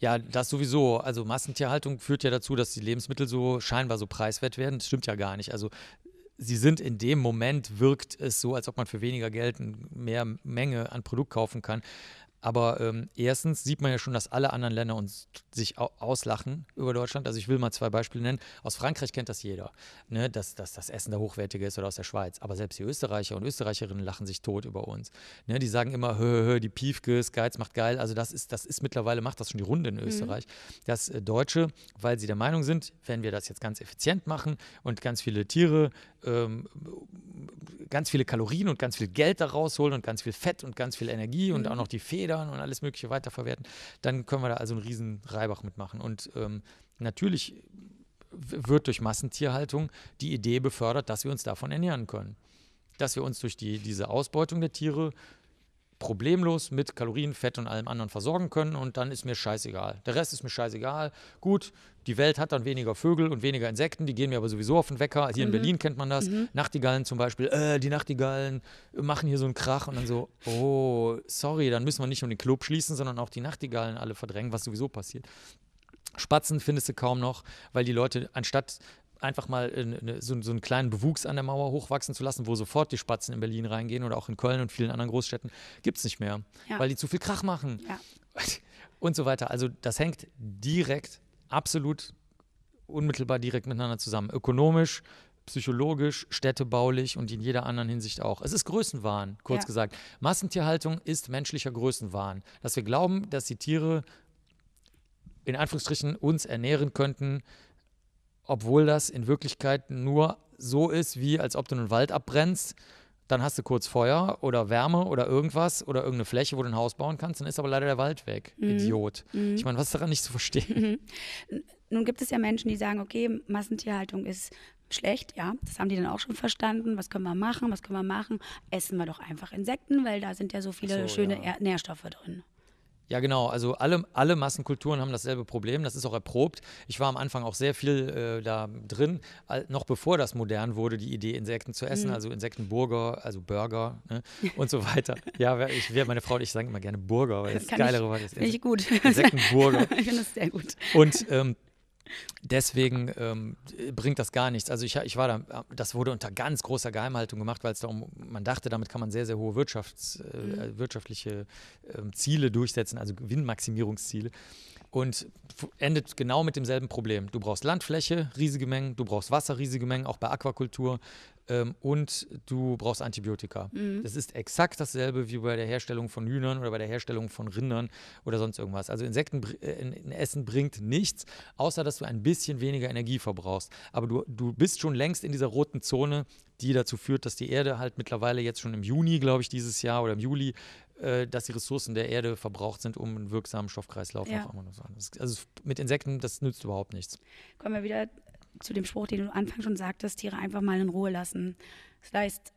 S2: Ja, das sowieso. Also Massentierhaltung führt ja dazu, dass die Lebensmittel so scheinbar so preiswert werden. Das stimmt ja gar nicht. Also sie sind in dem Moment, wirkt es so, als ob man für weniger Geld mehr Menge an Produkt kaufen kann. Aber ähm, erstens sieht man ja schon, dass alle anderen Länder uns sich auslachen über Deutschland. Also ich will mal zwei Beispiele nennen. Aus Frankreich kennt das jeder, ne? dass, dass das Essen da hochwertiger ist oder aus der Schweiz. Aber selbst die Österreicher und Österreicherinnen lachen sich tot über uns. Ne? Die sagen immer, hö, hö, die Piefkes, Geiz macht geil. Also das ist, das ist mittlerweile, macht das schon die Runde in mhm. Österreich. Mhm. Dass äh, Deutsche, weil sie der Meinung sind, wenn wir das jetzt ganz effizient machen und ganz viele Tiere, ähm, ganz viele Kalorien und ganz viel Geld da rausholen und ganz viel Fett und ganz viel Energie mhm. und auch noch die Feder Schneidern und alles Mögliche weiterverwerten, dann können wir da also einen riesen Reibach mitmachen. Und ähm, natürlich wird durch Massentierhaltung die Idee befördert, dass wir uns davon ernähren können. Dass wir uns durch die, diese Ausbeutung der Tiere problemlos mit Kalorien, Fett und allem anderen versorgen können und dann ist mir scheißegal. Der Rest ist mir scheißegal. Gut, die Welt hat dann weniger Vögel und weniger Insekten, die gehen mir aber sowieso auf den Wecker. Hier mhm. in Berlin kennt man das. Mhm. Nachtigallen zum Beispiel, äh, die Nachtigallen machen hier so einen Krach und dann so, oh, sorry, dann müssen wir nicht nur den Club schließen, sondern auch die Nachtigallen alle verdrängen, was sowieso passiert. Spatzen findest du kaum noch, weil die Leute, anstatt einfach mal eine, so, so, einen kleinen Bewuchs an der Mauer hochwachsen zu lassen, wo sofort die Spatzen in Berlin reingehen oder auch in Köln und vielen anderen Großstädten, gibt es nicht mehr, ja. weil die zu viel Krach machen ja. und so weiter. Also das hängt direkt, absolut unmittelbar direkt miteinander zusammen. Ökonomisch, psychologisch, städtebaulich und in jeder anderen Hinsicht auch. Es ist Größenwahn, kurz ja. gesagt. Massentierhaltung ist menschlicher Größenwahn. Dass wir glauben, dass die Tiere in Anführungsstrichen uns ernähren könnten, obwohl das in Wirklichkeit nur so ist, wie als ob du einen Wald abbrennst. Dann hast du kurz Feuer oder Wärme oder irgendwas oder irgendeine Fläche, wo du ein Haus bauen kannst. Dann ist aber leider der Wald weg. Mhm. Idiot. Mhm. Ich meine, was ist daran nicht zu verstehen?
S1: Mhm. Nun gibt es ja Menschen, die sagen, okay, Massentierhaltung ist schlecht, ja, das haben die dann auch schon verstanden. Was können wir machen? Was können wir machen? Essen wir doch einfach Insekten, weil da sind ja so viele so, schöne ja. Nährstoffe drin.
S2: Ja, genau. Also alle, alle Massenkulturen haben dasselbe Problem. Das ist auch erprobt. Ich war am Anfang auch sehr viel äh, da drin, All, noch bevor das modern wurde, die Idee, Insekten zu essen, mhm. also Insektenburger, also Burger ne? und so weiter. ja, ich, meine Frau und ich sagen immer gerne Burger, weil das, das geilere ich, war das. Finde ich gut. Insektenburger. ich finde das sehr gut. Und ähm, Deswegen ähm, bringt das gar nichts. Also ich, ich war da, äh, das wurde unter ganz großer Geheimhaltung gemacht, weil es darum, man dachte, damit kann man sehr, sehr hohe Wirtschafts, äh, mhm. wirtschaftliche äh, Ziele durchsetzen, also Gewinnmaximierungsziele. Und endet genau mit demselben Problem. Du brauchst Landfläche, riesige Mengen, du brauchst Wasser, riesige Mengen, auch bei Aquakultur ähm, und du brauchst Antibiotika. Mhm. Das ist exakt dasselbe wie bei der Herstellung von Hühnern oder bei der Herstellung von Rindern oder sonst irgendwas. Also Insekten äh, in, in Essen bringt nichts, außer dass du ein bisschen weniger Energie verbrauchst. Aber du, du bist schon längst in dieser roten Zone, die dazu führt, dass die Erde halt mittlerweile jetzt schon im Juni, glaube ich, dieses Jahr oder im Juli, äh, dass die Ressourcen der Erde verbraucht sind, um einen wirksamen Stoffkreislauf ja. noch einmal zu haben. Also mit Insekten, das nützt überhaupt nichts.
S1: Kommen wir wieder zu dem Spruch, den du Anfang schon sagtest, Tiere einfach mal in Ruhe lassen. Das heißt,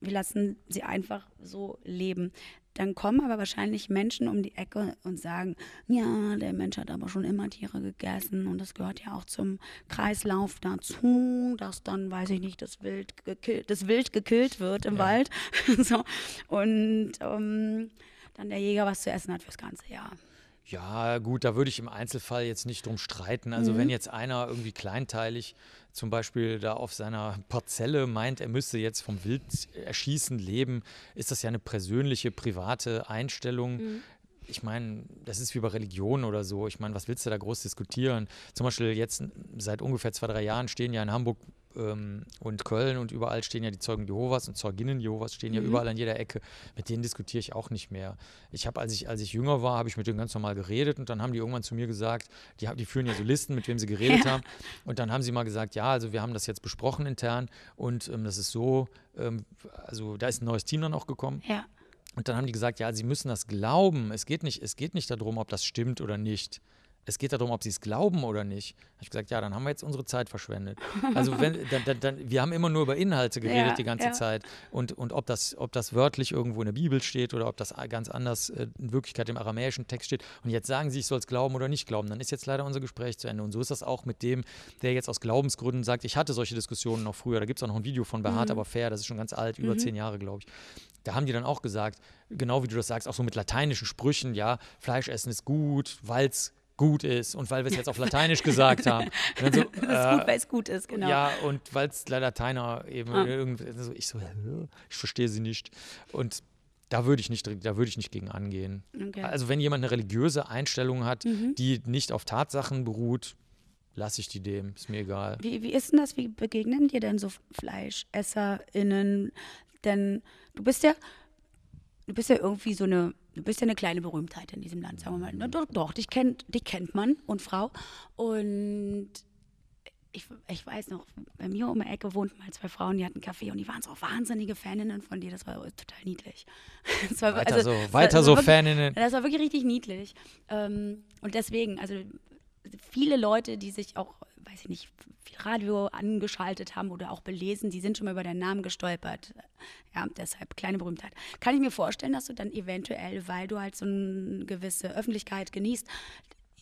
S1: wir lassen sie einfach so leben. Dann kommen aber wahrscheinlich Menschen um die Ecke und sagen, ja, der Mensch hat aber schon immer Tiere gegessen und das gehört ja auch zum Kreislauf dazu, dass dann, weiß ich nicht, das Wild gekillt, das Wild gekillt wird im ja. Wald. so. Und ähm, dann der Jäger was zu essen hat fürs ganze Jahr.
S2: Ja, gut, da würde ich im Einzelfall jetzt nicht drum streiten. Also, mhm. wenn jetzt einer irgendwie kleinteilig zum Beispiel da auf seiner Parzelle meint, er müsse jetzt vom Wild erschießen leben, ist das ja eine persönliche, private Einstellung. Mhm ich meine, das ist wie bei Religion oder so. Ich meine, was willst du da groß diskutieren? Zum Beispiel jetzt seit ungefähr zwei, drei Jahren stehen ja in Hamburg ähm, und Köln und überall stehen ja die Zeugen Jehovas und Zeuginnen Jehovas stehen mhm. ja überall an jeder Ecke. Mit denen diskutiere ich auch nicht mehr. Ich habe, als ich, als ich jünger war, habe ich mit denen ganz normal geredet und dann haben die irgendwann zu mir gesagt, die, die führen ja so Listen, mit wem sie geredet ja. haben. Und dann haben sie mal gesagt, ja, also wir haben das jetzt besprochen intern und ähm, das ist so, ähm, also da ist ein neues Team dann auch gekommen. Ja. Und dann haben die gesagt, ja, sie müssen das glauben. Es geht nicht, es geht nicht darum, ob das stimmt oder nicht es geht darum, ob sie es glauben oder nicht. Habe ich gesagt, ja, dann haben wir jetzt unsere Zeit verschwendet. Also wenn, dann, dann, dann, wir haben immer nur über Inhalte geredet ja, die ganze ja. Zeit und, und ob, das, ob das wörtlich irgendwo in der Bibel steht oder ob das ganz anders äh, in Wirklichkeit im aramäischen Text steht. Und jetzt sagen sie, ich soll es glauben oder nicht glauben. Dann ist jetzt leider unser Gespräch zu Ende. Und so ist das auch mit dem, der jetzt aus Glaubensgründen sagt, ich hatte solche Diskussionen noch früher. Da gibt es auch noch ein Video von Behart, mhm. aber fair, das ist schon ganz alt, über mhm. zehn Jahre, glaube ich da haben die dann auch gesagt, genau wie du das sagst, auch so mit lateinischen Sprüchen, ja, Fleisch essen ist gut, Walz gut ist und weil wir es jetzt auf Lateinisch gesagt haben. Und so, das ist gut, äh, weil es gut ist, genau. Ja, und weil es der Lateiner eben ah. irgendwie, also ich so, ich verstehe sie nicht. Und da würde ich nicht, da würde ich nicht gegen angehen. Okay. Also wenn jemand eine religiöse Einstellung hat, mhm. die nicht auf Tatsachen beruht, lasse ich die dem, ist mir egal.
S1: Wie, wie ist denn das? Wie begegnen dir denn so FleischesserInnen? Denn du bist ja, du bist ja irgendwie so eine du bist ja eine kleine Berühmtheit in diesem Land, sagen wir mal. Na, doch, doch, dich kennt, dich kennt Mann und Frau. Und ich, ich weiß noch, bei mir um die Ecke wohnten mal zwei Frauen, die hatten einen Kaffee und die waren so wahnsinnige Faninnen von dir. Das war total niedlich. War, weiter also, so, weiter so wirklich, Faninnen. Das war wirklich richtig niedlich. Ähm, und deswegen, also viele Leute, die sich auch weiß ich nicht, viel Radio angeschaltet haben oder auch belesen, die sind schon mal über deinen Namen gestolpert. Ja, deshalb kleine Berühmtheit. Kann ich mir vorstellen, dass du dann eventuell, weil du halt so eine gewisse Öffentlichkeit genießt,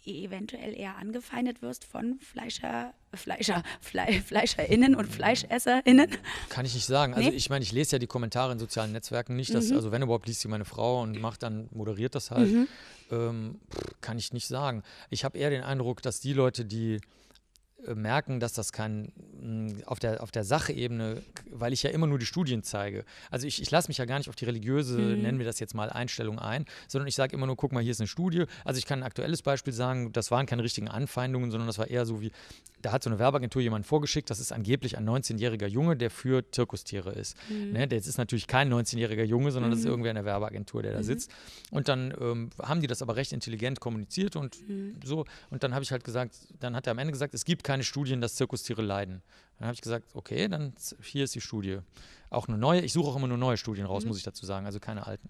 S1: eventuell eher angefeindet wirst von Fleischer, Fleischer, Fle FleischerInnen und FleischesserInnen?
S2: Kann ich nicht sagen. Also nee? ich meine, ich lese ja die Kommentare in sozialen Netzwerken nicht. Dass, mhm. Also wenn überhaupt, liest sie meine Frau und macht dann, moderiert das halt. Mhm. Ähm, kann ich nicht sagen. Ich habe eher den Eindruck, dass die Leute, die äh, merken, dass das kein, mm, auf der, auf der Sachebene, weil ich ja immer nur die Studien zeige. Also ich, ich lasse mich ja gar nicht auf die religiöse, mhm. nennen wir das jetzt mal, Einstellung ein, sondern ich sage immer nur, guck mal, hier ist eine Studie. Also ich kann ein aktuelles Beispiel sagen, das waren keine richtigen Anfeindungen, sondern das war eher so wie, da hat so eine Werbeagentur jemanden vorgeschickt, das ist angeblich ein 19-jähriger Junge, der für Zirkustiere ist. Mhm. Ne? Der ist natürlich kein 19-jähriger Junge, sondern mhm. das ist mhm. irgendwer in der Werbeagentur, der da mhm. sitzt. Und dann ähm, haben die das aber recht intelligent kommuniziert und mhm. so. Und dann habe ich halt gesagt, dann hat er am Ende gesagt, es gibt keine keine Studien, dass Zirkustiere leiden. Dann habe ich gesagt, okay, dann hier ist die Studie. Auch eine neue, ich suche auch immer nur neue Studien raus, mhm. muss ich dazu sagen, also keine alten.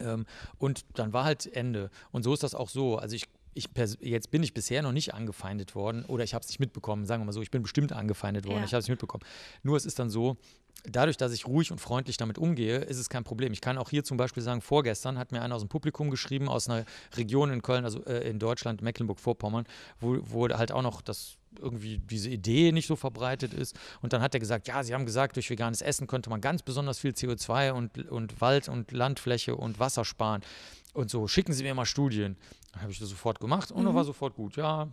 S2: Ähm, und dann war halt Ende. Und so ist das auch so. Also ich ich jetzt bin ich bisher noch nicht angefeindet worden oder ich habe es nicht mitbekommen, sagen wir mal so, ich bin bestimmt angefeindet worden, ja. ich habe es nicht mitbekommen. Nur es ist dann so, dadurch, dass ich ruhig und freundlich damit umgehe, ist es kein Problem. Ich kann auch hier zum Beispiel sagen, vorgestern hat mir einer aus dem Publikum geschrieben, aus einer Region in Köln, also äh, in Deutschland, Mecklenburg-Vorpommern, wo, wo halt auch noch das irgendwie diese Idee nicht so verbreitet ist. Und dann hat er gesagt, ja, sie haben gesagt, durch veganes Essen könnte man ganz besonders viel CO2 und, und Wald und Landfläche und Wasser sparen. Und so, schicken Sie mir mal Studien. Habe ich das sofort gemacht und mhm. war sofort gut. Ja,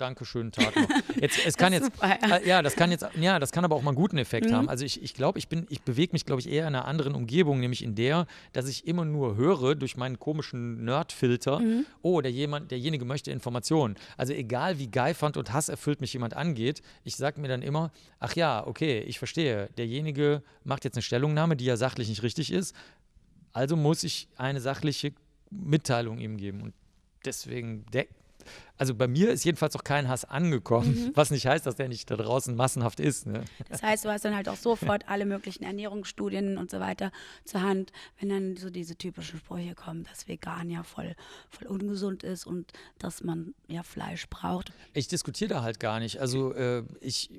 S2: danke, schönen Tag noch. Jetzt, es kann jetzt, äh, ja, das kann jetzt, ja, das kann aber auch mal einen guten Effekt mhm. haben. Also ich, ich glaube, ich bin, ich bewege mich, glaube ich, eher in einer anderen Umgebung, nämlich in der, dass ich immer nur höre durch meinen komischen Nerdfilter, mhm. oh, der jemand, derjenige möchte Informationen. Also egal wie geifernd und hasserfüllt mich jemand angeht, ich sage mir dann immer, ach ja, okay, ich verstehe, derjenige macht jetzt eine Stellungnahme, die ja sachlich nicht richtig ist, also muss ich eine sachliche Mitteilung ihm geben. Und deswegen also bei mir ist jedenfalls auch kein Hass angekommen, mhm. was nicht heißt, dass der nicht da draußen massenhaft ist. Ne? Das
S1: heißt, du hast dann halt auch sofort alle möglichen Ernährungsstudien und so weiter zur Hand, wenn dann so diese typischen Sprüche kommen, dass vegan ja voll, voll ungesund ist und dass man ja Fleisch braucht.
S2: Ich diskutiere da halt gar nicht. Also äh, ich,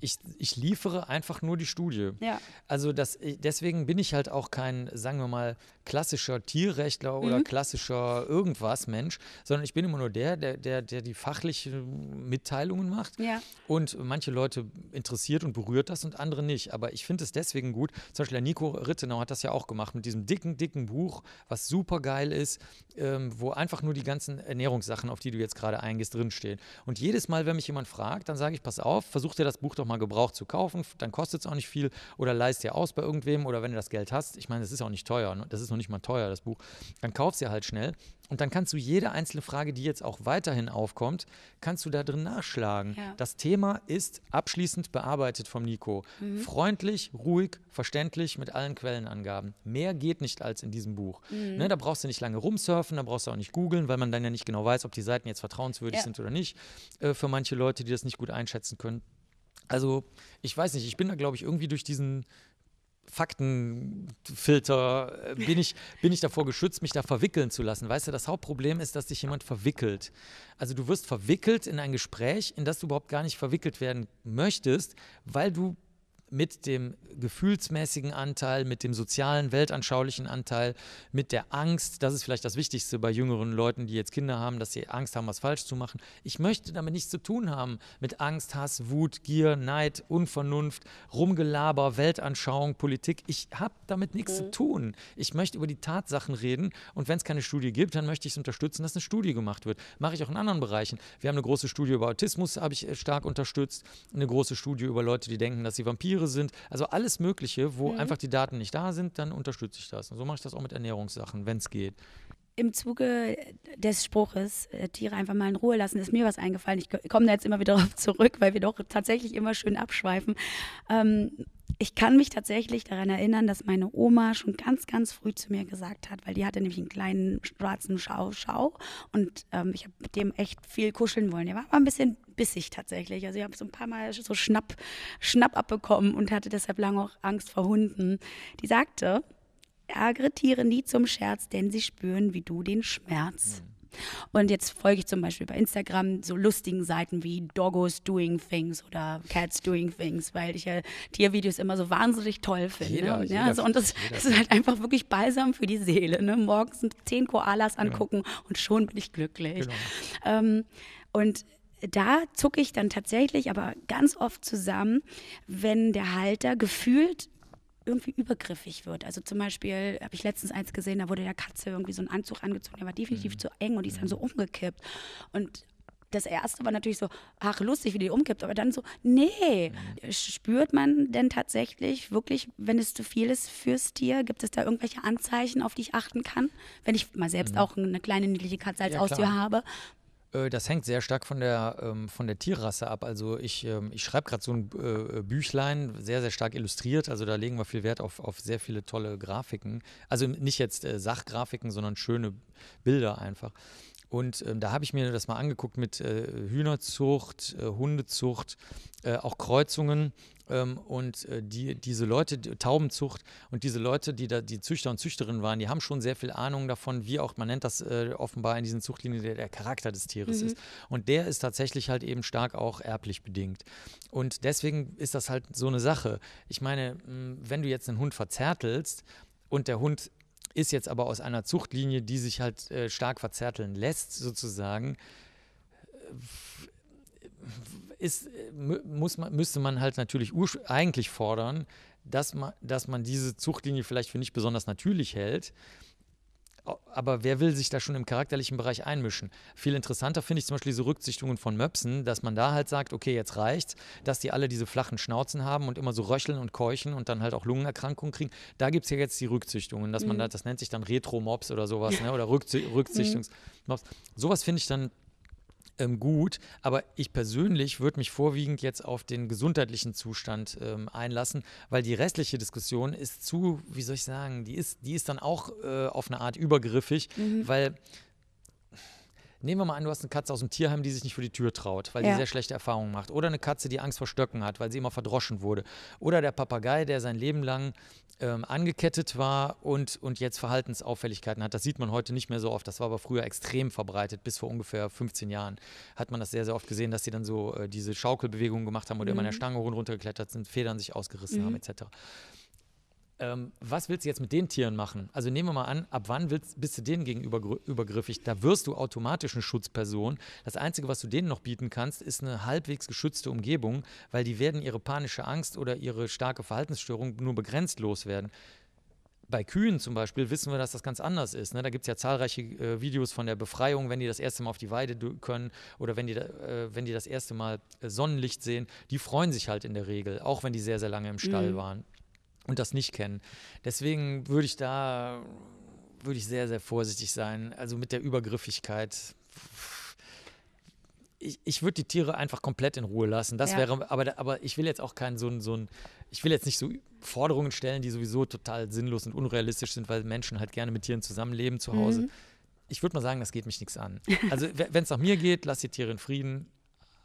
S2: ich, ich, liefere einfach nur die Studie. Ja. Also das, äh, deswegen bin ich halt auch kein, sagen wir mal, klassischer Tierrechtler oder mhm. klassischer irgendwas Mensch, sondern ich bin immer nur der, der, der, der die fachlichen Mitteilungen macht. Ja. Und manche Leute interessiert und berührt das und andere nicht. Aber ich finde es deswegen gut. Zum Beispiel der Nico Rittenau hat das ja auch gemacht mit diesem dicken, dicken Buch, was super geil ist, ähm, wo einfach nur die ganzen Ernährungssachen, auf die du jetzt gerade eingehst, drinstehen. Und jedes Mal, wenn mich jemand fragt, dann sage ich, pass auf, versuch dir das Buch doch mal gebraucht zu kaufen, dann kostet es auch nicht viel oder leist dir aus bei irgendwem oder wenn du das Geld hast. Ich meine, das ist auch nicht teuer. Ne? Das ist nur noch nicht mal teuer, das Buch, dann kaufst du ja halt schnell und dann kannst du jede einzelne Frage, die jetzt auch weiterhin aufkommt, kannst du da drin nachschlagen. Ja. Das Thema ist abschließend bearbeitet vom Nico. Mhm. Freundlich, ruhig, verständlich mit allen Quellenangaben. Mehr geht nicht als in diesem Buch. Mhm. Ne, da brauchst du nicht lange rumsurfen, da brauchst du auch nicht googeln, weil man dann ja nicht genau weiß, ob die Seiten jetzt vertrauenswürdig ja. sind oder nicht. Äh, für manche Leute, die das nicht gut einschätzen können. Also, ich weiß nicht, ich bin da, glaube ich, irgendwie durch diesen Faktenfilter, äh, bin ich, bin ich davor geschützt, mich da verwickeln zu lassen. Weißt du, das Hauptproblem ist, dass dich jemand verwickelt. Also du wirst verwickelt in ein Gespräch, in das du überhaupt gar nicht verwickelt werden möchtest, weil du mit dem gefühlsmäßigen Anteil, mit dem sozialen, weltanschaulichen Anteil, mit der Angst. Das ist vielleicht das Wichtigste bei jüngeren Leuten, die jetzt Kinder haben, dass sie Angst haben, was falsch zu machen. Ich möchte damit nichts zu tun haben mit Angst, Hass, Wut, Gier, Neid, Unvernunft, Rumgelaber, Weltanschauung, Politik. Ich habe damit nichts mhm. zu tun. Ich möchte über die Tatsachen reden und wenn es keine Studie gibt, dann möchte ich es unterstützen, dass eine Studie gemacht wird. Mache ich auch in anderen Bereichen. Wir haben eine große Studie über Autismus, habe ich äh, stark unterstützt. Eine große Studie über Leute, die denken, dass sie Vampire Tiere sind. Also alles Mögliche, wo mhm. einfach die Daten nicht da sind, dann unterstütze ich das. Und so mache ich das auch mit Ernährungssachen, wenn es geht.
S1: Im Zuge des Spruches, äh, Tiere einfach mal in Ruhe lassen, ist mir was eingefallen. Ich komme da jetzt immer wieder darauf zurück, weil wir doch tatsächlich immer schön abschweifen. Ähm, ich kann mich tatsächlich daran erinnern, dass meine Oma schon ganz, ganz früh zu mir gesagt hat, weil die hatte nämlich einen kleinen schwarzen Schau-Schau und ähm, ich habe mit dem echt viel kuscheln wollen. Der war aber ein bisschen bissig tatsächlich. Also ich habe so ein paar Mal so Schnapp, Schnapp abbekommen und hatte deshalb lange auch Angst vor Hunden. Die sagte, ärgere Tiere nie zum Scherz, denn sie spüren wie du den Schmerz. Mhm. Und jetzt folge ich zum Beispiel bei Instagram so lustigen Seiten wie Doggos Doing Things oder Cats Doing Things, weil ich ja Tiervideos immer so wahnsinnig toll finde. Jeder, ne? jeder, also, und das jeder. ist halt einfach wirklich balsam für die Seele. Ne? Morgens zehn Koalas angucken genau. und schon bin ich glücklich. Genau. Ähm, und da zucke ich dann tatsächlich aber ganz oft zusammen, wenn der Halter gefühlt irgendwie übergriffig wird. Also zum Beispiel habe ich letztens eins gesehen, da wurde der Katze irgendwie so ein Anzug angezogen, der war definitiv mhm. zu eng und die ist dann so mhm. umgekippt. Und das erste war natürlich so, ach lustig, wie die umkippt, aber dann so, nee, mhm. spürt man denn tatsächlich wirklich, wenn es zu viel ist fürs Tier, gibt es da irgendwelche Anzeichen, auf die ich achten kann? Wenn ich mal selbst mhm. auch eine kleine niedliche Katze als ja, Haustier habe,
S2: äh, das hängt sehr stark von der, ähm, von der Tierrasse ab. Also ich, ähm, ich schreibe gerade so ein äh, äh, Büchlein, sehr, sehr stark illustriert. Also da legen wir viel Wert auf, auf sehr viele tolle Grafiken. Also nicht jetzt äh, Sachgrafiken, sondern schöne Bilder einfach. Und ähm, da habe ich mir das mal angeguckt mit äh, Hühnerzucht, äh, Hundezucht, äh, auch Kreuzungen ähm, und äh, die, diese Leute, die, Taubenzucht und diese Leute, die da die Züchter und Züchterinnen waren, die haben schon sehr viel Ahnung davon, wie auch, man nennt das äh, offenbar in diesen Zuchtlinien, der, der Charakter des Tieres mhm. ist. Und der ist tatsächlich halt eben stark auch erblich bedingt. Und deswegen ist das halt so eine Sache. Ich meine, mh, wenn du jetzt einen Hund verzärtelst, und der Hund ist jetzt aber aus einer Zuchtlinie, die sich halt äh, stark verzerteln lässt, sozusagen, äh, ist, muss man, müsste man halt natürlich eigentlich fordern, dass man, dass man diese Zuchtlinie vielleicht für nicht besonders natürlich hält, aber wer will sich da schon im charakterlichen Bereich einmischen? Viel interessanter finde ich zum Beispiel diese Rücksichtungen von Möpsen, dass man da halt sagt, okay, jetzt reicht's, dass die alle diese flachen Schnauzen haben und immer so röcheln und keuchen und dann halt auch Lungenerkrankungen kriegen. Da gibt es ja jetzt die Rückzüchtungen, dass man mhm. da, das nennt sich dann Retro-Mobs oder sowas, ne? oder Rückzü Rückzüchtungs-Mobs. Mhm. Sowas finde ich dann ähm, gut. Aber ich persönlich würde mich vorwiegend jetzt auf den gesundheitlichen Zustand ähm, einlassen, weil die restliche Diskussion ist zu, wie soll ich sagen, die ist, die ist dann auch äh, auf eine Art übergriffig, mhm. weil Nehmen wir mal an, du hast eine Katze aus dem Tierheim, die sich nicht vor die Tür traut, weil ja. die sehr schlechte Erfahrungen macht. Oder eine Katze, die Angst vor Stöcken hat, weil sie immer verdroschen wurde. Oder der Papagei, der sein Leben lang ähm, angekettet war und, und jetzt Verhaltensauffälligkeiten hat. Das sieht man heute nicht mehr so oft. Das war aber früher extrem verbreitet. Bis vor ungefähr 15 Jahren hat man das sehr, sehr oft gesehen, dass sie dann so äh, diese Schaukelbewegungen gemacht haben oder mhm. immer in der mhm. Stange runtergeklettert sind, Federn sich ausgerissen mhm. haben etc ähm, was willst du jetzt mit den Tieren machen? Also nehmen wir mal an, ab wann willst, bist du denen gegenüber übergriffig? Da wirst du automatisch eine Schutzperson. Das Einzige, was du denen noch bieten kannst, ist eine halbwegs geschützte Umgebung, weil die werden ihre panische Angst oder ihre starke Verhaltensstörung nur begrenzt loswerden. Bei Kühen zum Beispiel wissen wir, dass das ganz anders ist. Ne? Da gibt es ja zahlreiche äh, Videos von der Befreiung, wenn die das erste Mal auf die Weide können oder wenn die, da, äh, wenn die das erste Mal äh, Sonnenlicht sehen. Die freuen sich halt in der Regel, auch wenn die sehr, sehr lange im Stall mhm. waren und das nicht kennen. Deswegen würde ich da würde ich sehr, sehr vorsichtig sein. Also mit der Übergriffigkeit. Ich, ich würde die Tiere einfach komplett in Ruhe lassen. Das ja. wäre, aber, aber ich will jetzt auch keinen so ein, so ein, ich will jetzt nicht so Forderungen stellen, die sowieso total sinnlos und unrealistisch sind, weil Menschen halt gerne mit Tieren zusammenleben zu Hause. Mhm. Ich würde mal sagen, das geht mich nichts an. Also wenn es nach mir geht, lass die Tiere in Frieden.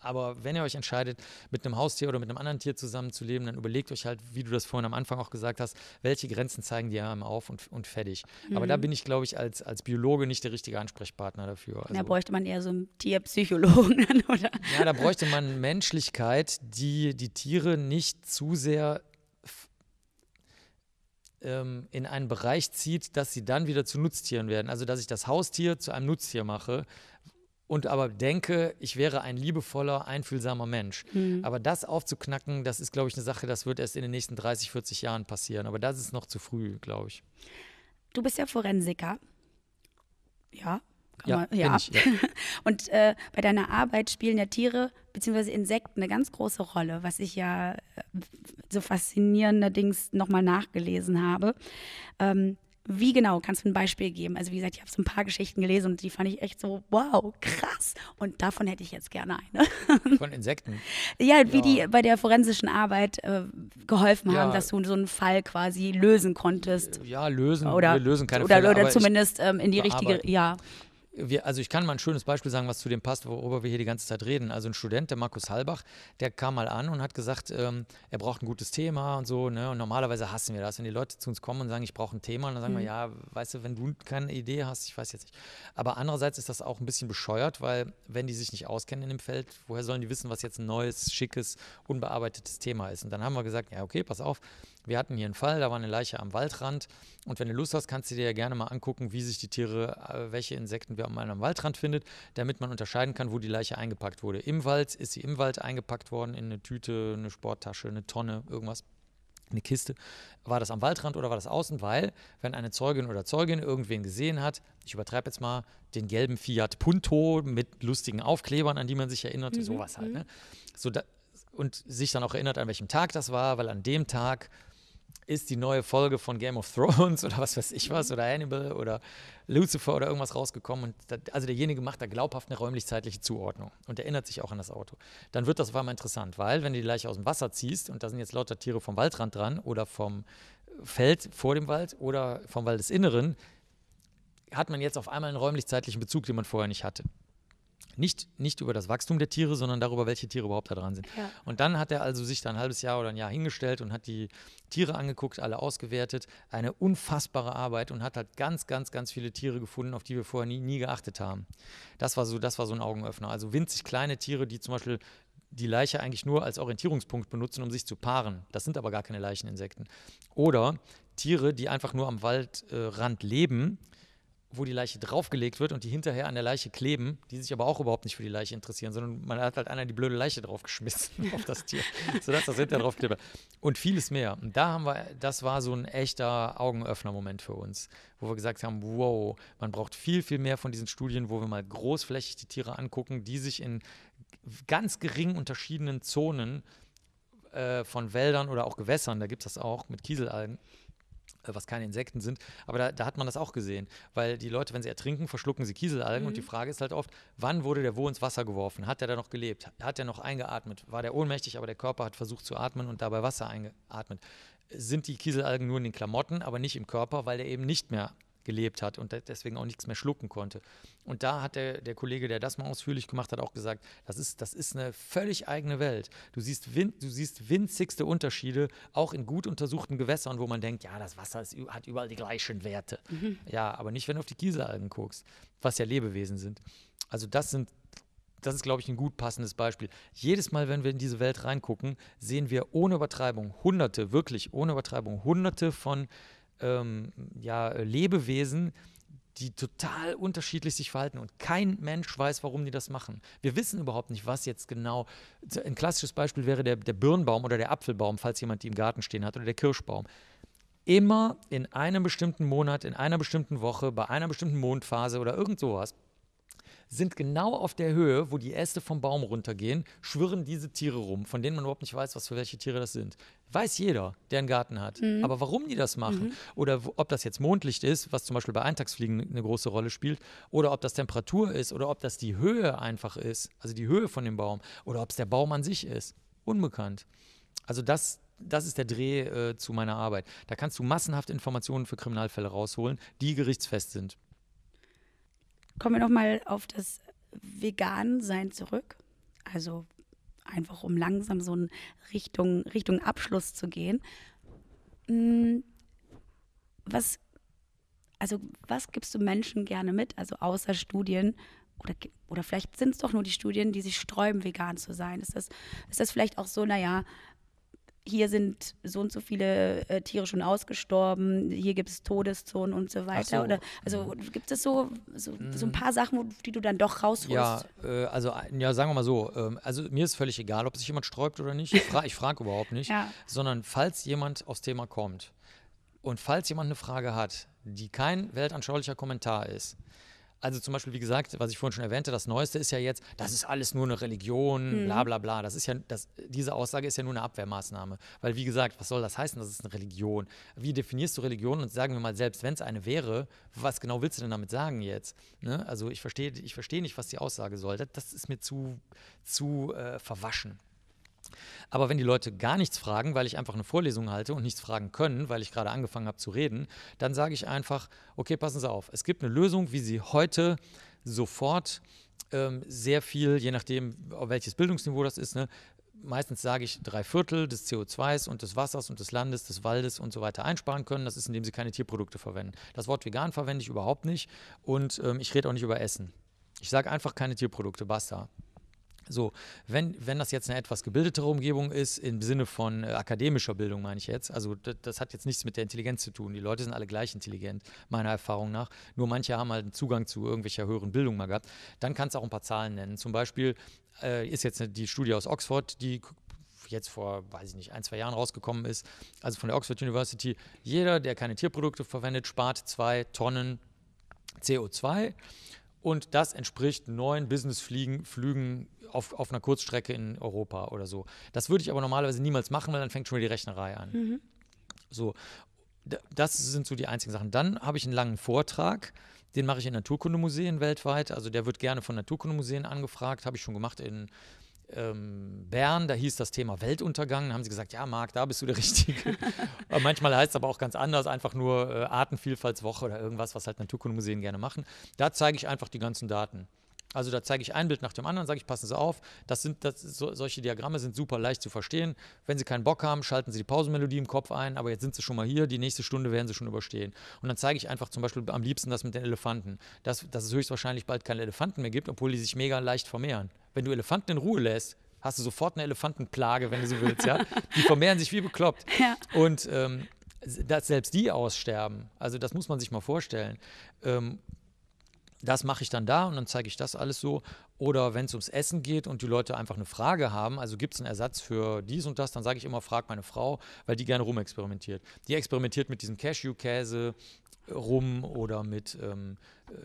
S2: Aber wenn ihr euch entscheidet, mit einem Haustier oder mit einem anderen Tier zusammenzuleben, dann überlegt euch halt, wie du das vorhin am Anfang auch gesagt hast, welche Grenzen zeigen die einem auf und, und fertig. Mhm. Aber da mhm. bin ich, glaube ich, als, als Biologe nicht der richtige Ansprechpartner dafür. Also, da
S1: bräuchte man eher so einen Tierpsychologen oder? Ja, da bräuchte
S2: man Menschlichkeit, die die Tiere nicht zu sehr ähm, in einen Bereich zieht, dass sie dann wieder zu Nutztieren werden. Also, dass ich das Haustier zu einem Nutztier mache, und aber denke, ich wäre ein liebevoller, einfühlsamer Mensch. Mhm. Aber das aufzuknacken, das ist, glaube ich, eine Sache, das wird erst in den nächsten 30, 40 Jahren passieren. Aber das ist noch zu früh, glaube ich.
S1: Du bist ja Forensiker. Ja,
S2: ja, man, ja. Ich, ja.
S1: Und äh, bei deiner Arbeit spielen ja Tiere bzw. Insekten eine ganz große Rolle, was ich ja äh, so faszinierenderdings nochmal nachgelesen habe. Ähm, wie genau? Kannst du ein Beispiel geben? Also wie gesagt, ich habe so ein paar Geschichten gelesen und die fand ich echt so, wow, krass. Und davon hätte ich jetzt gerne eine. Von Insekten? ja, wie ja. die bei der forensischen Arbeit äh, geholfen ja. haben, dass du so einen Fall quasi lösen konntest. Ja, lösen. Oder lösen keine Oder, Fälle, oder zumindest ähm, in die richtige, ja
S2: wir, also ich kann mal ein schönes Beispiel sagen, was zu dem passt, worüber wir hier die ganze Zeit reden. Also ein Student, der Markus Halbach, der kam mal an und hat gesagt, ähm, er braucht ein gutes Thema und so. Ne? Und normalerweise hassen wir das, wenn die Leute zu uns kommen und sagen, ich brauche ein Thema. Und dann sagen mhm. wir, ja, weißt du, wenn du keine Idee hast, ich weiß jetzt nicht. Aber andererseits ist das auch ein bisschen bescheuert, weil wenn die sich nicht auskennen in dem Feld, woher sollen die wissen, was jetzt ein neues, schickes, unbearbeitetes Thema ist? Und dann haben wir gesagt, ja, okay, pass auf, wir hatten hier einen Fall, da war eine Leiche am Waldrand und wenn du Lust hast, kannst du dir ja gerne mal angucken, wie sich die Tiere, äh, welche Insekten wir am Waldrand findet, damit man unterscheiden kann, wo die Leiche eingepackt wurde. Im Wald ist sie im Wald eingepackt worden, in eine Tüte, eine Sporttasche, eine Tonne, irgendwas eine Kiste. War das am Waldrand oder war das außen? Weil, wenn eine Zeugin oder Zeugin irgendwen gesehen hat, ich übertreibe jetzt mal, den gelben Fiat Punto mit lustigen Aufklebern, an die man sich erinnert, mhm. sowas halt. Ne? Mhm. So da, und sich dann auch erinnert, an welchem Tag das war, weil an dem Tag ist die neue Folge von Game of Thrones oder was weiß ich was mhm. oder Hannibal oder Lucifer oder irgendwas rausgekommen. Und da, also derjenige macht da glaubhaft eine räumlich-zeitliche Zuordnung und erinnert sich auch an das Auto. Dann wird das auf einmal interessant, weil wenn du die Leiche aus dem Wasser ziehst und da sind jetzt lauter Tiere vom Waldrand dran oder vom Feld vor dem Wald oder vom Waldesinneren, hat man jetzt auf einmal einen räumlich-zeitlichen Bezug, den man vorher nicht hatte. Nicht, nicht über das Wachstum der Tiere, sondern darüber, welche Tiere überhaupt da dran sind. Ja. Und dann hat er also sich da ein halbes Jahr oder ein Jahr hingestellt und hat die Tiere angeguckt, alle ausgewertet. Eine unfassbare Arbeit und hat halt ganz, ganz, ganz viele Tiere gefunden, auf die wir vorher nie, nie geachtet haben. Das war, so, das war so ein Augenöffner. Also winzig kleine Tiere, die zum Beispiel die Leiche eigentlich nur als Orientierungspunkt benutzen, um sich zu paaren. Das sind aber gar keine Leicheninsekten. Oder Tiere, die einfach nur am Waldrand leben wo die Leiche draufgelegt wird und die hinterher an der Leiche kleben, die sich aber auch überhaupt nicht für die Leiche interessieren, sondern man hat halt einer die blöde Leiche draufgeschmissen auf das Tier, sodass das hinterher draufklebt. Und vieles mehr. Und da haben wir, das war so ein echter Augenöffner-Moment für uns, wo wir gesagt haben, wow, man braucht viel, viel mehr von diesen Studien, wo wir mal großflächig die Tiere angucken, die sich in ganz gering unterschiedenen Zonen äh, von Wäldern oder auch Gewässern, da gibt es das auch mit Kieselalgen, äh, was keine Insekten sind. Aber da, da, hat man das auch gesehen, weil die Leute, wenn sie ertrinken, verschlucken sie Kieselalgen. Mhm. Und die mhm. Frage ist halt oft, wann wurde der wo ins Wasser geworfen? Hat der da noch gelebt? Hat der noch eingeatmet? War der ohnmächtig, aber der Körper hat versucht zu atmen und dabei Wasser eingeatmet? Sind die Kieselalgen nur in den Klamotten, aber nicht im Körper, weil der eben nicht mehr gelebt hat und deswegen auch nichts mehr schlucken konnte. Und da hat der, der Kollege, der das mal ausführlich gemacht hat, auch gesagt, das ist, das ist eine völlig eigene Welt. Du siehst, win, du siehst winzigste Unterschiede, auch in gut untersuchten Gewässern, wo man denkt, ja, das Wasser ist, hat überall die gleichen Werte. Mhm. Ja, aber nicht, wenn du auf die Kieselalgen guckst, was ja Lebewesen sind. Also das sind das ist, glaube ich, ein gut passendes Beispiel. Jedes Mal, wenn wir in diese Welt reingucken, sehen wir ohne Übertreibung hunderte, wirklich ohne Übertreibung, hunderte von ähm, ja, äh, Lebewesen, die total unterschiedlich sich verhalten und kein Mensch weiß, warum die das machen. Wir wissen überhaupt nicht, was jetzt genau. Ein klassisches Beispiel wäre der, der Birnbaum oder der Apfelbaum, falls jemand die im Garten stehen hat, oder der Kirschbaum. Immer in einem bestimmten Monat, in einer bestimmten Woche, bei einer bestimmten Mondphase oder irgend sowas sind genau auf der Höhe, wo die Äste vom Baum runtergehen, schwirren diese Tiere rum, von denen man überhaupt nicht weiß, was für welche Tiere das sind. Weiß jeder, der einen Garten hat. Mhm. Aber warum die das machen mhm. oder ob das jetzt Mondlicht ist, was zum Beispiel bei Eintagsfliegen eine große Rolle spielt, oder ob das Temperatur ist oder ob das die Höhe einfach ist, also die Höhe von dem Baum, oder ob es der Baum an sich ist, unbekannt. Also das, das ist der Dreh äh, zu meiner Arbeit. Da kannst du massenhaft Informationen für Kriminalfälle rausholen, die gerichtsfest sind.
S1: Kommen wir nochmal auf das Vegan-Sein zurück. Also einfach, um langsam so in Richtung, Richtung Abschluss zu gehen. Hm, was, also was gibst du Menschen gerne mit, also außer Studien? Oder, oder vielleicht sind es doch nur die Studien, die sich sträuben, vegan zu sein. Ist das, ist das vielleicht auch so, naja, hier sind so und so viele äh, Tiere schon ausgestorben, hier gibt es Todeszonen und so weiter. So. Oder, also mhm. gibt es so, so, so, ein mhm. paar Sachen, die du dann doch rausholst? Ja,
S2: äh, also ja, sagen wir mal so, ähm, also mir ist völlig egal, ob sich jemand sträubt oder nicht, ich, fra ich frage überhaupt nicht, ja. sondern falls jemand aufs Thema kommt und falls jemand eine Frage hat, die kein weltanschaulicher Kommentar ist, also zum Beispiel, wie gesagt, was ich vorhin schon erwähnte, das Neueste ist ja jetzt, das ist alles nur eine Religion, mhm. bla bla bla. Das ist ja, das, diese Aussage ist ja nur eine Abwehrmaßnahme. Weil, wie gesagt, was soll das heißen, das ist eine Religion? Wie definierst du Religion? Und sagen wir mal, selbst wenn es eine wäre, was genau willst du denn damit sagen jetzt? Ne? Also ich verstehe ich versteh nicht, was die Aussage soll. Das, das ist mir zu, zu äh, verwaschen. Aber wenn die Leute gar nichts fragen, weil ich einfach eine Vorlesung halte und nichts fragen können, weil ich gerade angefangen habe zu reden, dann sage ich einfach, okay, passen Sie auf, es gibt eine Lösung, wie Sie heute sofort ähm, sehr viel, je nachdem, welches Bildungsniveau das ist, ne, meistens sage ich, drei Viertel des CO2s und des Wassers und des Landes, des Waldes und so weiter einsparen können. Das ist, indem sie keine Tierprodukte verwenden. Das Wort vegan verwende ich überhaupt nicht und ähm, ich rede auch nicht über Essen. Ich sage einfach keine Tierprodukte, basta. So, wenn, wenn das jetzt eine etwas gebildetere Umgebung ist, im Sinne von äh, akademischer Bildung meine ich jetzt, also das, hat jetzt nichts mit der Intelligenz zu tun. Die Leute sind alle gleich intelligent, meiner Erfahrung nach. Nur manche haben halt einen Zugang zu irgendwelcher höheren Bildung mal gehabt. Dann kannst du auch ein paar Zahlen nennen. Zum Beispiel äh, ist jetzt die Studie aus Oxford, die jetzt vor, weiß ich nicht, ein, zwei Jahren rausgekommen ist, also von der Oxford University, jeder, der keine Tierprodukte verwendet, spart zwei Tonnen CO2. Und das entspricht neun Businessflügen auf, auf einer Kurzstrecke in Europa oder so. Das würde ich aber normalerweise niemals machen, weil dann fängt schon wieder die Rechnerei an. Mhm. So, das sind so die einzigen Sachen. Dann habe ich einen langen Vortrag. Den mache ich in Naturkundemuseen weltweit. Also der wird gerne von Naturkundemuseen angefragt. Habe ich schon gemacht in ähm, Bern. Da hieß das Thema Weltuntergang. Da haben sie gesagt, ja, Marc, da bist du der Richtige. manchmal heißt es aber auch ganz anders, einfach nur äh, Artenvielfaltswoche oder irgendwas, was halt Naturkundemuseen gerne machen. Da zeige ich einfach die ganzen Daten. Also da zeige ich ein Bild nach dem anderen, sage ich, passen Sie auf. Das sind, das, so, solche Diagramme sind super leicht zu verstehen. Wenn Sie keinen Bock haben, schalten Sie die Pausenmelodie im Kopf ein, aber jetzt sind Sie schon mal hier, die nächste Stunde werden Sie schon überstehen. Und dann zeige ich einfach zum Beispiel am liebsten das mit den Elefanten. Dass, dass es höchstwahrscheinlich bald keine Elefanten mehr gibt, obwohl die sich mega leicht vermehren. Wenn du Elefanten in Ruhe lässt, hast du sofort eine Elefantenplage, wenn du so willst. Ja? Die vermehren sich wie bekloppt. Ja. Und ähm, dass selbst die aussterben, also das muss man sich mal vorstellen. Ähm, das mache ich dann da und dann zeige ich das alles so. Oder wenn es ums Essen geht und die Leute einfach eine Frage haben, also gibt es einen Ersatz für dies und das, dann sage ich immer, frag meine Frau, weil die gerne rumexperimentiert. Die experimentiert mit diesem Cashew-Käse rum oder mit, ähm,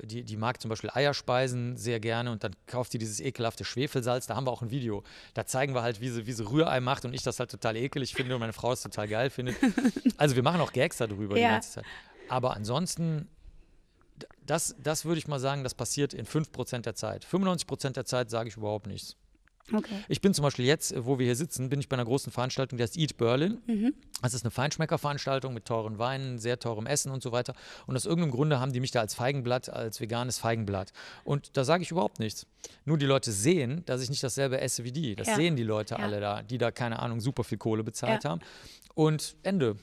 S2: äh, die, die mag zum Beispiel Eierspeisen sehr gerne und dann kauft sie dieses ekelhafte Schwefelsalz. Da haben wir auch ein Video. Da zeigen wir halt, wie sie, wie sie Rührei macht und ich das halt total ekelig finde und meine Frau es total geil findet. Also wir machen auch Gags darüber ja. die ganze Zeit. Aber ansonsten das, das würde ich mal sagen, das passiert in 5% der Zeit. 95% der Zeit sage ich überhaupt nichts. Okay. Ich bin zum Beispiel jetzt, wo wir hier sitzen, bin ich bei einer großen Veranstaltung, die heißt Eat Berlin. Mhm. Das ist eine Feinschmeckerveranstaltung mit teuren Weinen, sehr teurem Essen und so weiter. Und aus irgendeinem Grunde haben die mich da als Feigenblatt, als veganes Feigenblatt. Und da sage ich überhaupt nichts. Nur die Leute sehen, dass ich nicht dasselbe esse wie die. Das ja. sehen die Leute ja. alle da, die da, keine Ahnung, super viel Kohle bezahlt ja. haben. Und Ende.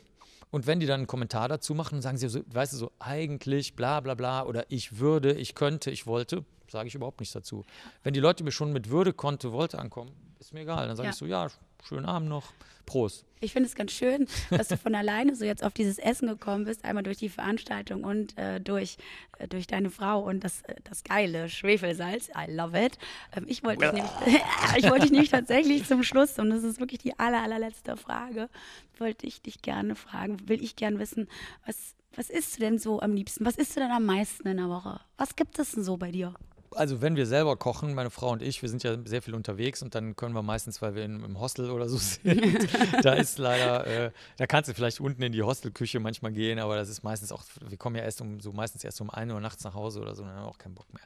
S2: Und wenn die dann einen Kommentar dazu machen, sagen sie so, weißt du, so eigentlich, bla bla bla, oder ich würde, ich könnte, ich wollte, sage ich überhaupt nichts dazu. Wenn die Leute mir schon mit Würde, konnte, wollte ankommen, ist mir egal. Dann sage ja. ich so, ja, schönen Abend noch. Prost. Ich
S1: finde es ganz schön, dass du von alleine so jetzt auf dieses Essen gekommen bist, einmal durch die Veranstaltung und äh, durch, äh, durch deine Frau und das, äh, das geile Schwefelsalz. I love it. Ähm, ich wollte dich, nämlich, wollt dich nämlich tatsächlich zum Schluss, und das ist wirklich die aller, allerletzte Frage, wollte ich dich gerne fragen, will ich gerne wissen, was, was isst du denn so am liebsten? Was isst du denn am meisten in der Woche? Was gibt es denn so bei dir?
S2: also wenn wir selber kochen, meine Frau und ich, wir sind ja sehr viel unterwegs und dann können wir meistens, weil wir in, im Hostel oder so sind, da ist leider, äh, da kannst du vielleicht unten in die Hostelküche manchmal gehen, aber das ist meistens auch, wir kommen ja erst um so meistens erst um 1 Uhr nachts nach Hause oder so, dann haben wir auch keinen Bock mehr.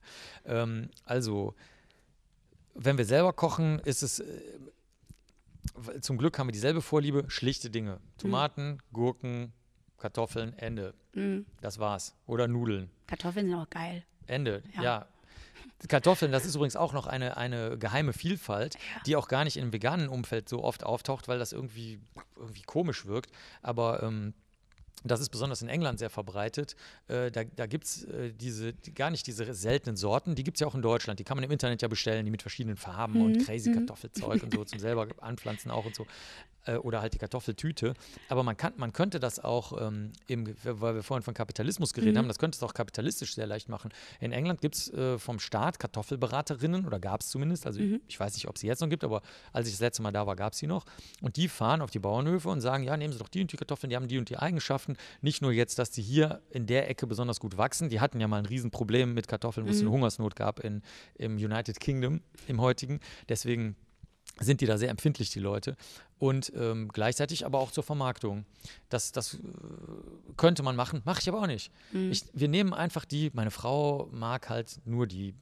S2: Ähm, also, wenn wir selber kochen, ist es. Äh, zum Glück haben wir dieselbe Vorliebe, schlichte Dinge. Mhm. Tomaten, mhm. Gurken, Kartoffeln, Ende. Mhm. Das war's. Oder Nudeln.
S1: Kartoffeln sind auch geil.
S2: Ende, ja. ja. Kartoffeln, das ist übrigens auch noch eine, eine geheime Vielfalt, ja. die auch gar nicht im veganen Umfeld so oft auftaucht, weil das irgendwie, irgendwie komisch wirkt. Aber ähm, das ist besonders in England sehr verbreitet. Äh, da da gibt es äh, gar nicht diese seltenen Sorten. Die gibt es ja auch in Deutschland. Die kann man im Internet ja bestellen, die mit verschiedenen Farben mhm. und crazy mhm. Kartoffelzeug und so zum selber anpflanzen auch und so. Äh, oder halt die Kartoffeltüte. Aber man, kann, man könnte das auch, ähm, eben, weil wir vorhin von Kapitalismus geredet mhm. haben, das könnte es auch kapitalistisch sehr leicht machen. In England gibt es äh, vom Staat Kartoffelberaterinnen oder gab es zumindest, also mhm. ich, ich weiß nicht, ob es sie jetzt noch gibt, aber als ich das letzte Mal da war, gab es sie noch. Und die fahren auf die Bauernhöfe und sagen, ja, nehmen Sie doch die und die Kartoffeln, die haben die und die Eigenschaften. Nicht nur jetzt, dass die hier in der Ecke besonders gut wachsen, die hatten ja mal ein Riesenproblem mit Kartoffeln, wo es mhm. eine Hungersnot gab in, im United Kingdom, im heutigen. Deswegen sind die da sehr empfindlich, die Leute. Und ähm, gleichzeitig aber auch zur Vermarktung. Das, das äh, könnte man machen, mache ich aber auch nicht. Mhm. Ich, wir nehmen einfach die, meine Frau mag halt nur die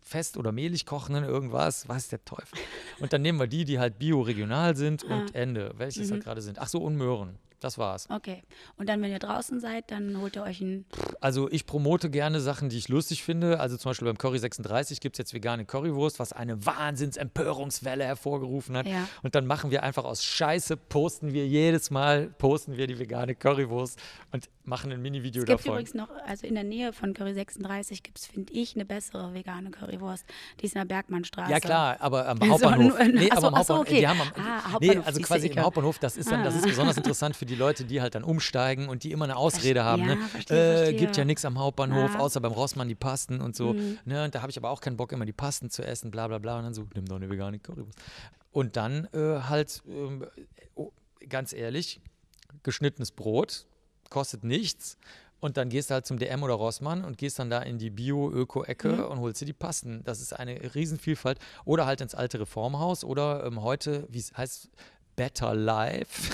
S2: fest oder mehlig kochenden irgendwas, weiß der Teufel. Und dann nehmen wir die, die halt bioregional sind ah. und Ende, welches halt mhm. halt gerade sind. Ach so, und Möhren. Das war's.
S1: Okay. Und dann, wenn ihr draußen seid, dann holt ihr euch einen.
S2: Also ich promote gerne Sachen, die ich lustig finde. Also zum Beispiel beim Curry 36 gibt es jetzt vegane Currywurst, was eine Wahnsinnsempörungswelle hervorgerufen hat. Ja. Und dann machen wir einfach aus Scheiße, posten wir jedes Mal, posten wir die vegane Currywurst. Und machen ein Mini-Video davon. Es gibt übrigens
S1: noch, also in der Nähe von Curry 36 gibt es, finde ich, eine bessere vegane Currywurst. Die ist in der Bergmannstraße. Ja klar, aber am Hauptbahnhof. nee, aber am Hauptbahnhof. Ah, nee, also quasi im Hauptbahnhof, das ist dann, ah. das ist ah. besonders
S2: interessant für die Leute, die halt dann umsteigen und die immer eine Ausrede haben. Ja, ne? verstehe, äh, verstehe. Gibt ja nichts am Hauptbahnhof, ah. außer beim Rossmann die Pasten und so. Mhm. Ne? Und da habe ich aber auch keinen Bock, immer die Pasten zu essen, bla bla bla. Und dann so, nimm doch eine vegane Currywurst. Und dann äh, halt, äh, oh, ganz ehrlich, geschnittenes Brot, kostet nichts. Und dann gehst du halt zum DM oder Rossmann und gehst dann da in die Bio-Öko-Ecke mhm. und holst dir die Pasten. Das ist eine Riesenvielfalt. Oder halt ins alte Reformhaus oder ähm, heute, wie es heißt, Better Life.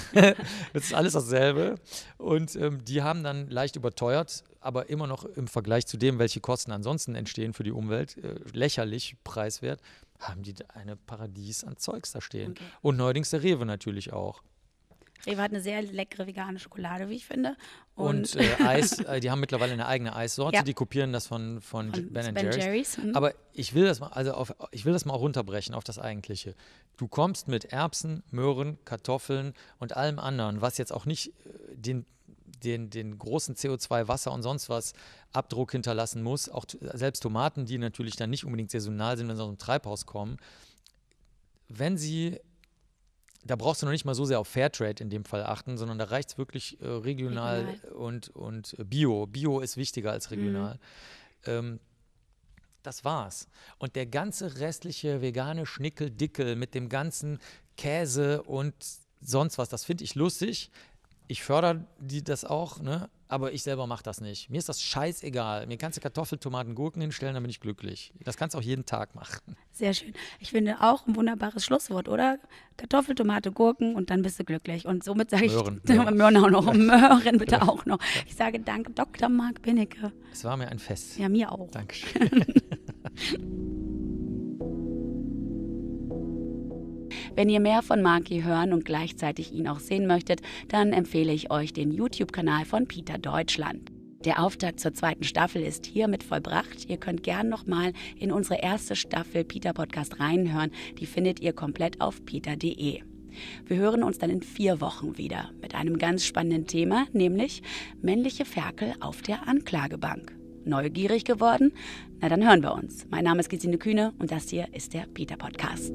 S2: das ist alles dasselbe. Und ähm, die haben dann leicht überteuert, aber immer noch im Vergleich zu dem, welche Kosten ansonsten entstehen für die Umwelt, äh, lächerlich preiswert, haben die eine Paradies an Zeugs da stehen. Okay. Mhm. Und neuerdings der Rewe natürlich auch.
S1: Rewe hat eine sehr leckere vegane Schokolade, wie ich finde. Und, und äh, Eis,
S2: äh, die haben mittlerweile eine eigene Eissorte, ja. die kopieren das von, von, von Ben, ben Jerry's. Mhm. Aber ich will das mal, also auf, ich will das mal runterbrechen auf das Eigentliche. Du kommst mit Erbsen, Möhren, Kartoffeln und allem anderen, was jetzt auch nicht äh, den den, den, großen CO2, Wasser und sonst was Abdruck hinterlassen muss. Auch selbst Tomaten, die natürlich dann nicht unbedingt saisonal sind, wenn sie aus dem Treibhaus kommen. Wenn sie da brauchst du noch nicht mal so sehr auf Fairtrade in dem Fall achten, sondern da reicht es wirklich äh, regional, regional, und, und äh, Bio. Bio ist wichtiger als mhm. regional. Mhm. Ähm, das war's. Und der ganze restliche vegane Schnickeldickel mit dem ganzen Käse und sonst was, das finde ich lustig. Ich fördere die das auch, ne? aber ich selber mache das nicht. Mir ist das scheißegal. Mir kannst du Kartoffeln, Tomaten, Gurken hinstellen, dann bin ich glücklich. Das kannst du auch jeden Tag machen.
S1: Sehr schön. Ich finde auch ein wunderbares Schlusswort, oder? Kartoffel, Tomate, Gurken und dann bist du glücklich. Und somit sage ich Möhren, ja. Möhren auch noch, Möhren bitte ja. auch noch. Ich sage danke, Dr. Marc Binnecke. Es war mir ein Fest. Ja, mir auch. Dankeschön. Wenn ihr mehr von Marky hören und gleichzeitig ihn auch sehen möchtet, dann empfehle ich euch den YouTube-Kanal von Peter Deutschland. Der Auftakt zur zweiten Staffel ist hiermit vollbracht. Ihr könnt gern nochmal in unsere erste Staffel Peter Podcast reinhören. Die findet ihr komplett auf peter.de. Wir hören uns dann in vier Wochen wieder mit einem ganz spannenden Thema, nämlich männliche Ferkel auf der Anklagebank. Neugierig geworden? Na dann hören wir uns. Mein Name ist Gesine Kühne und das hier ist der Peter Podcast.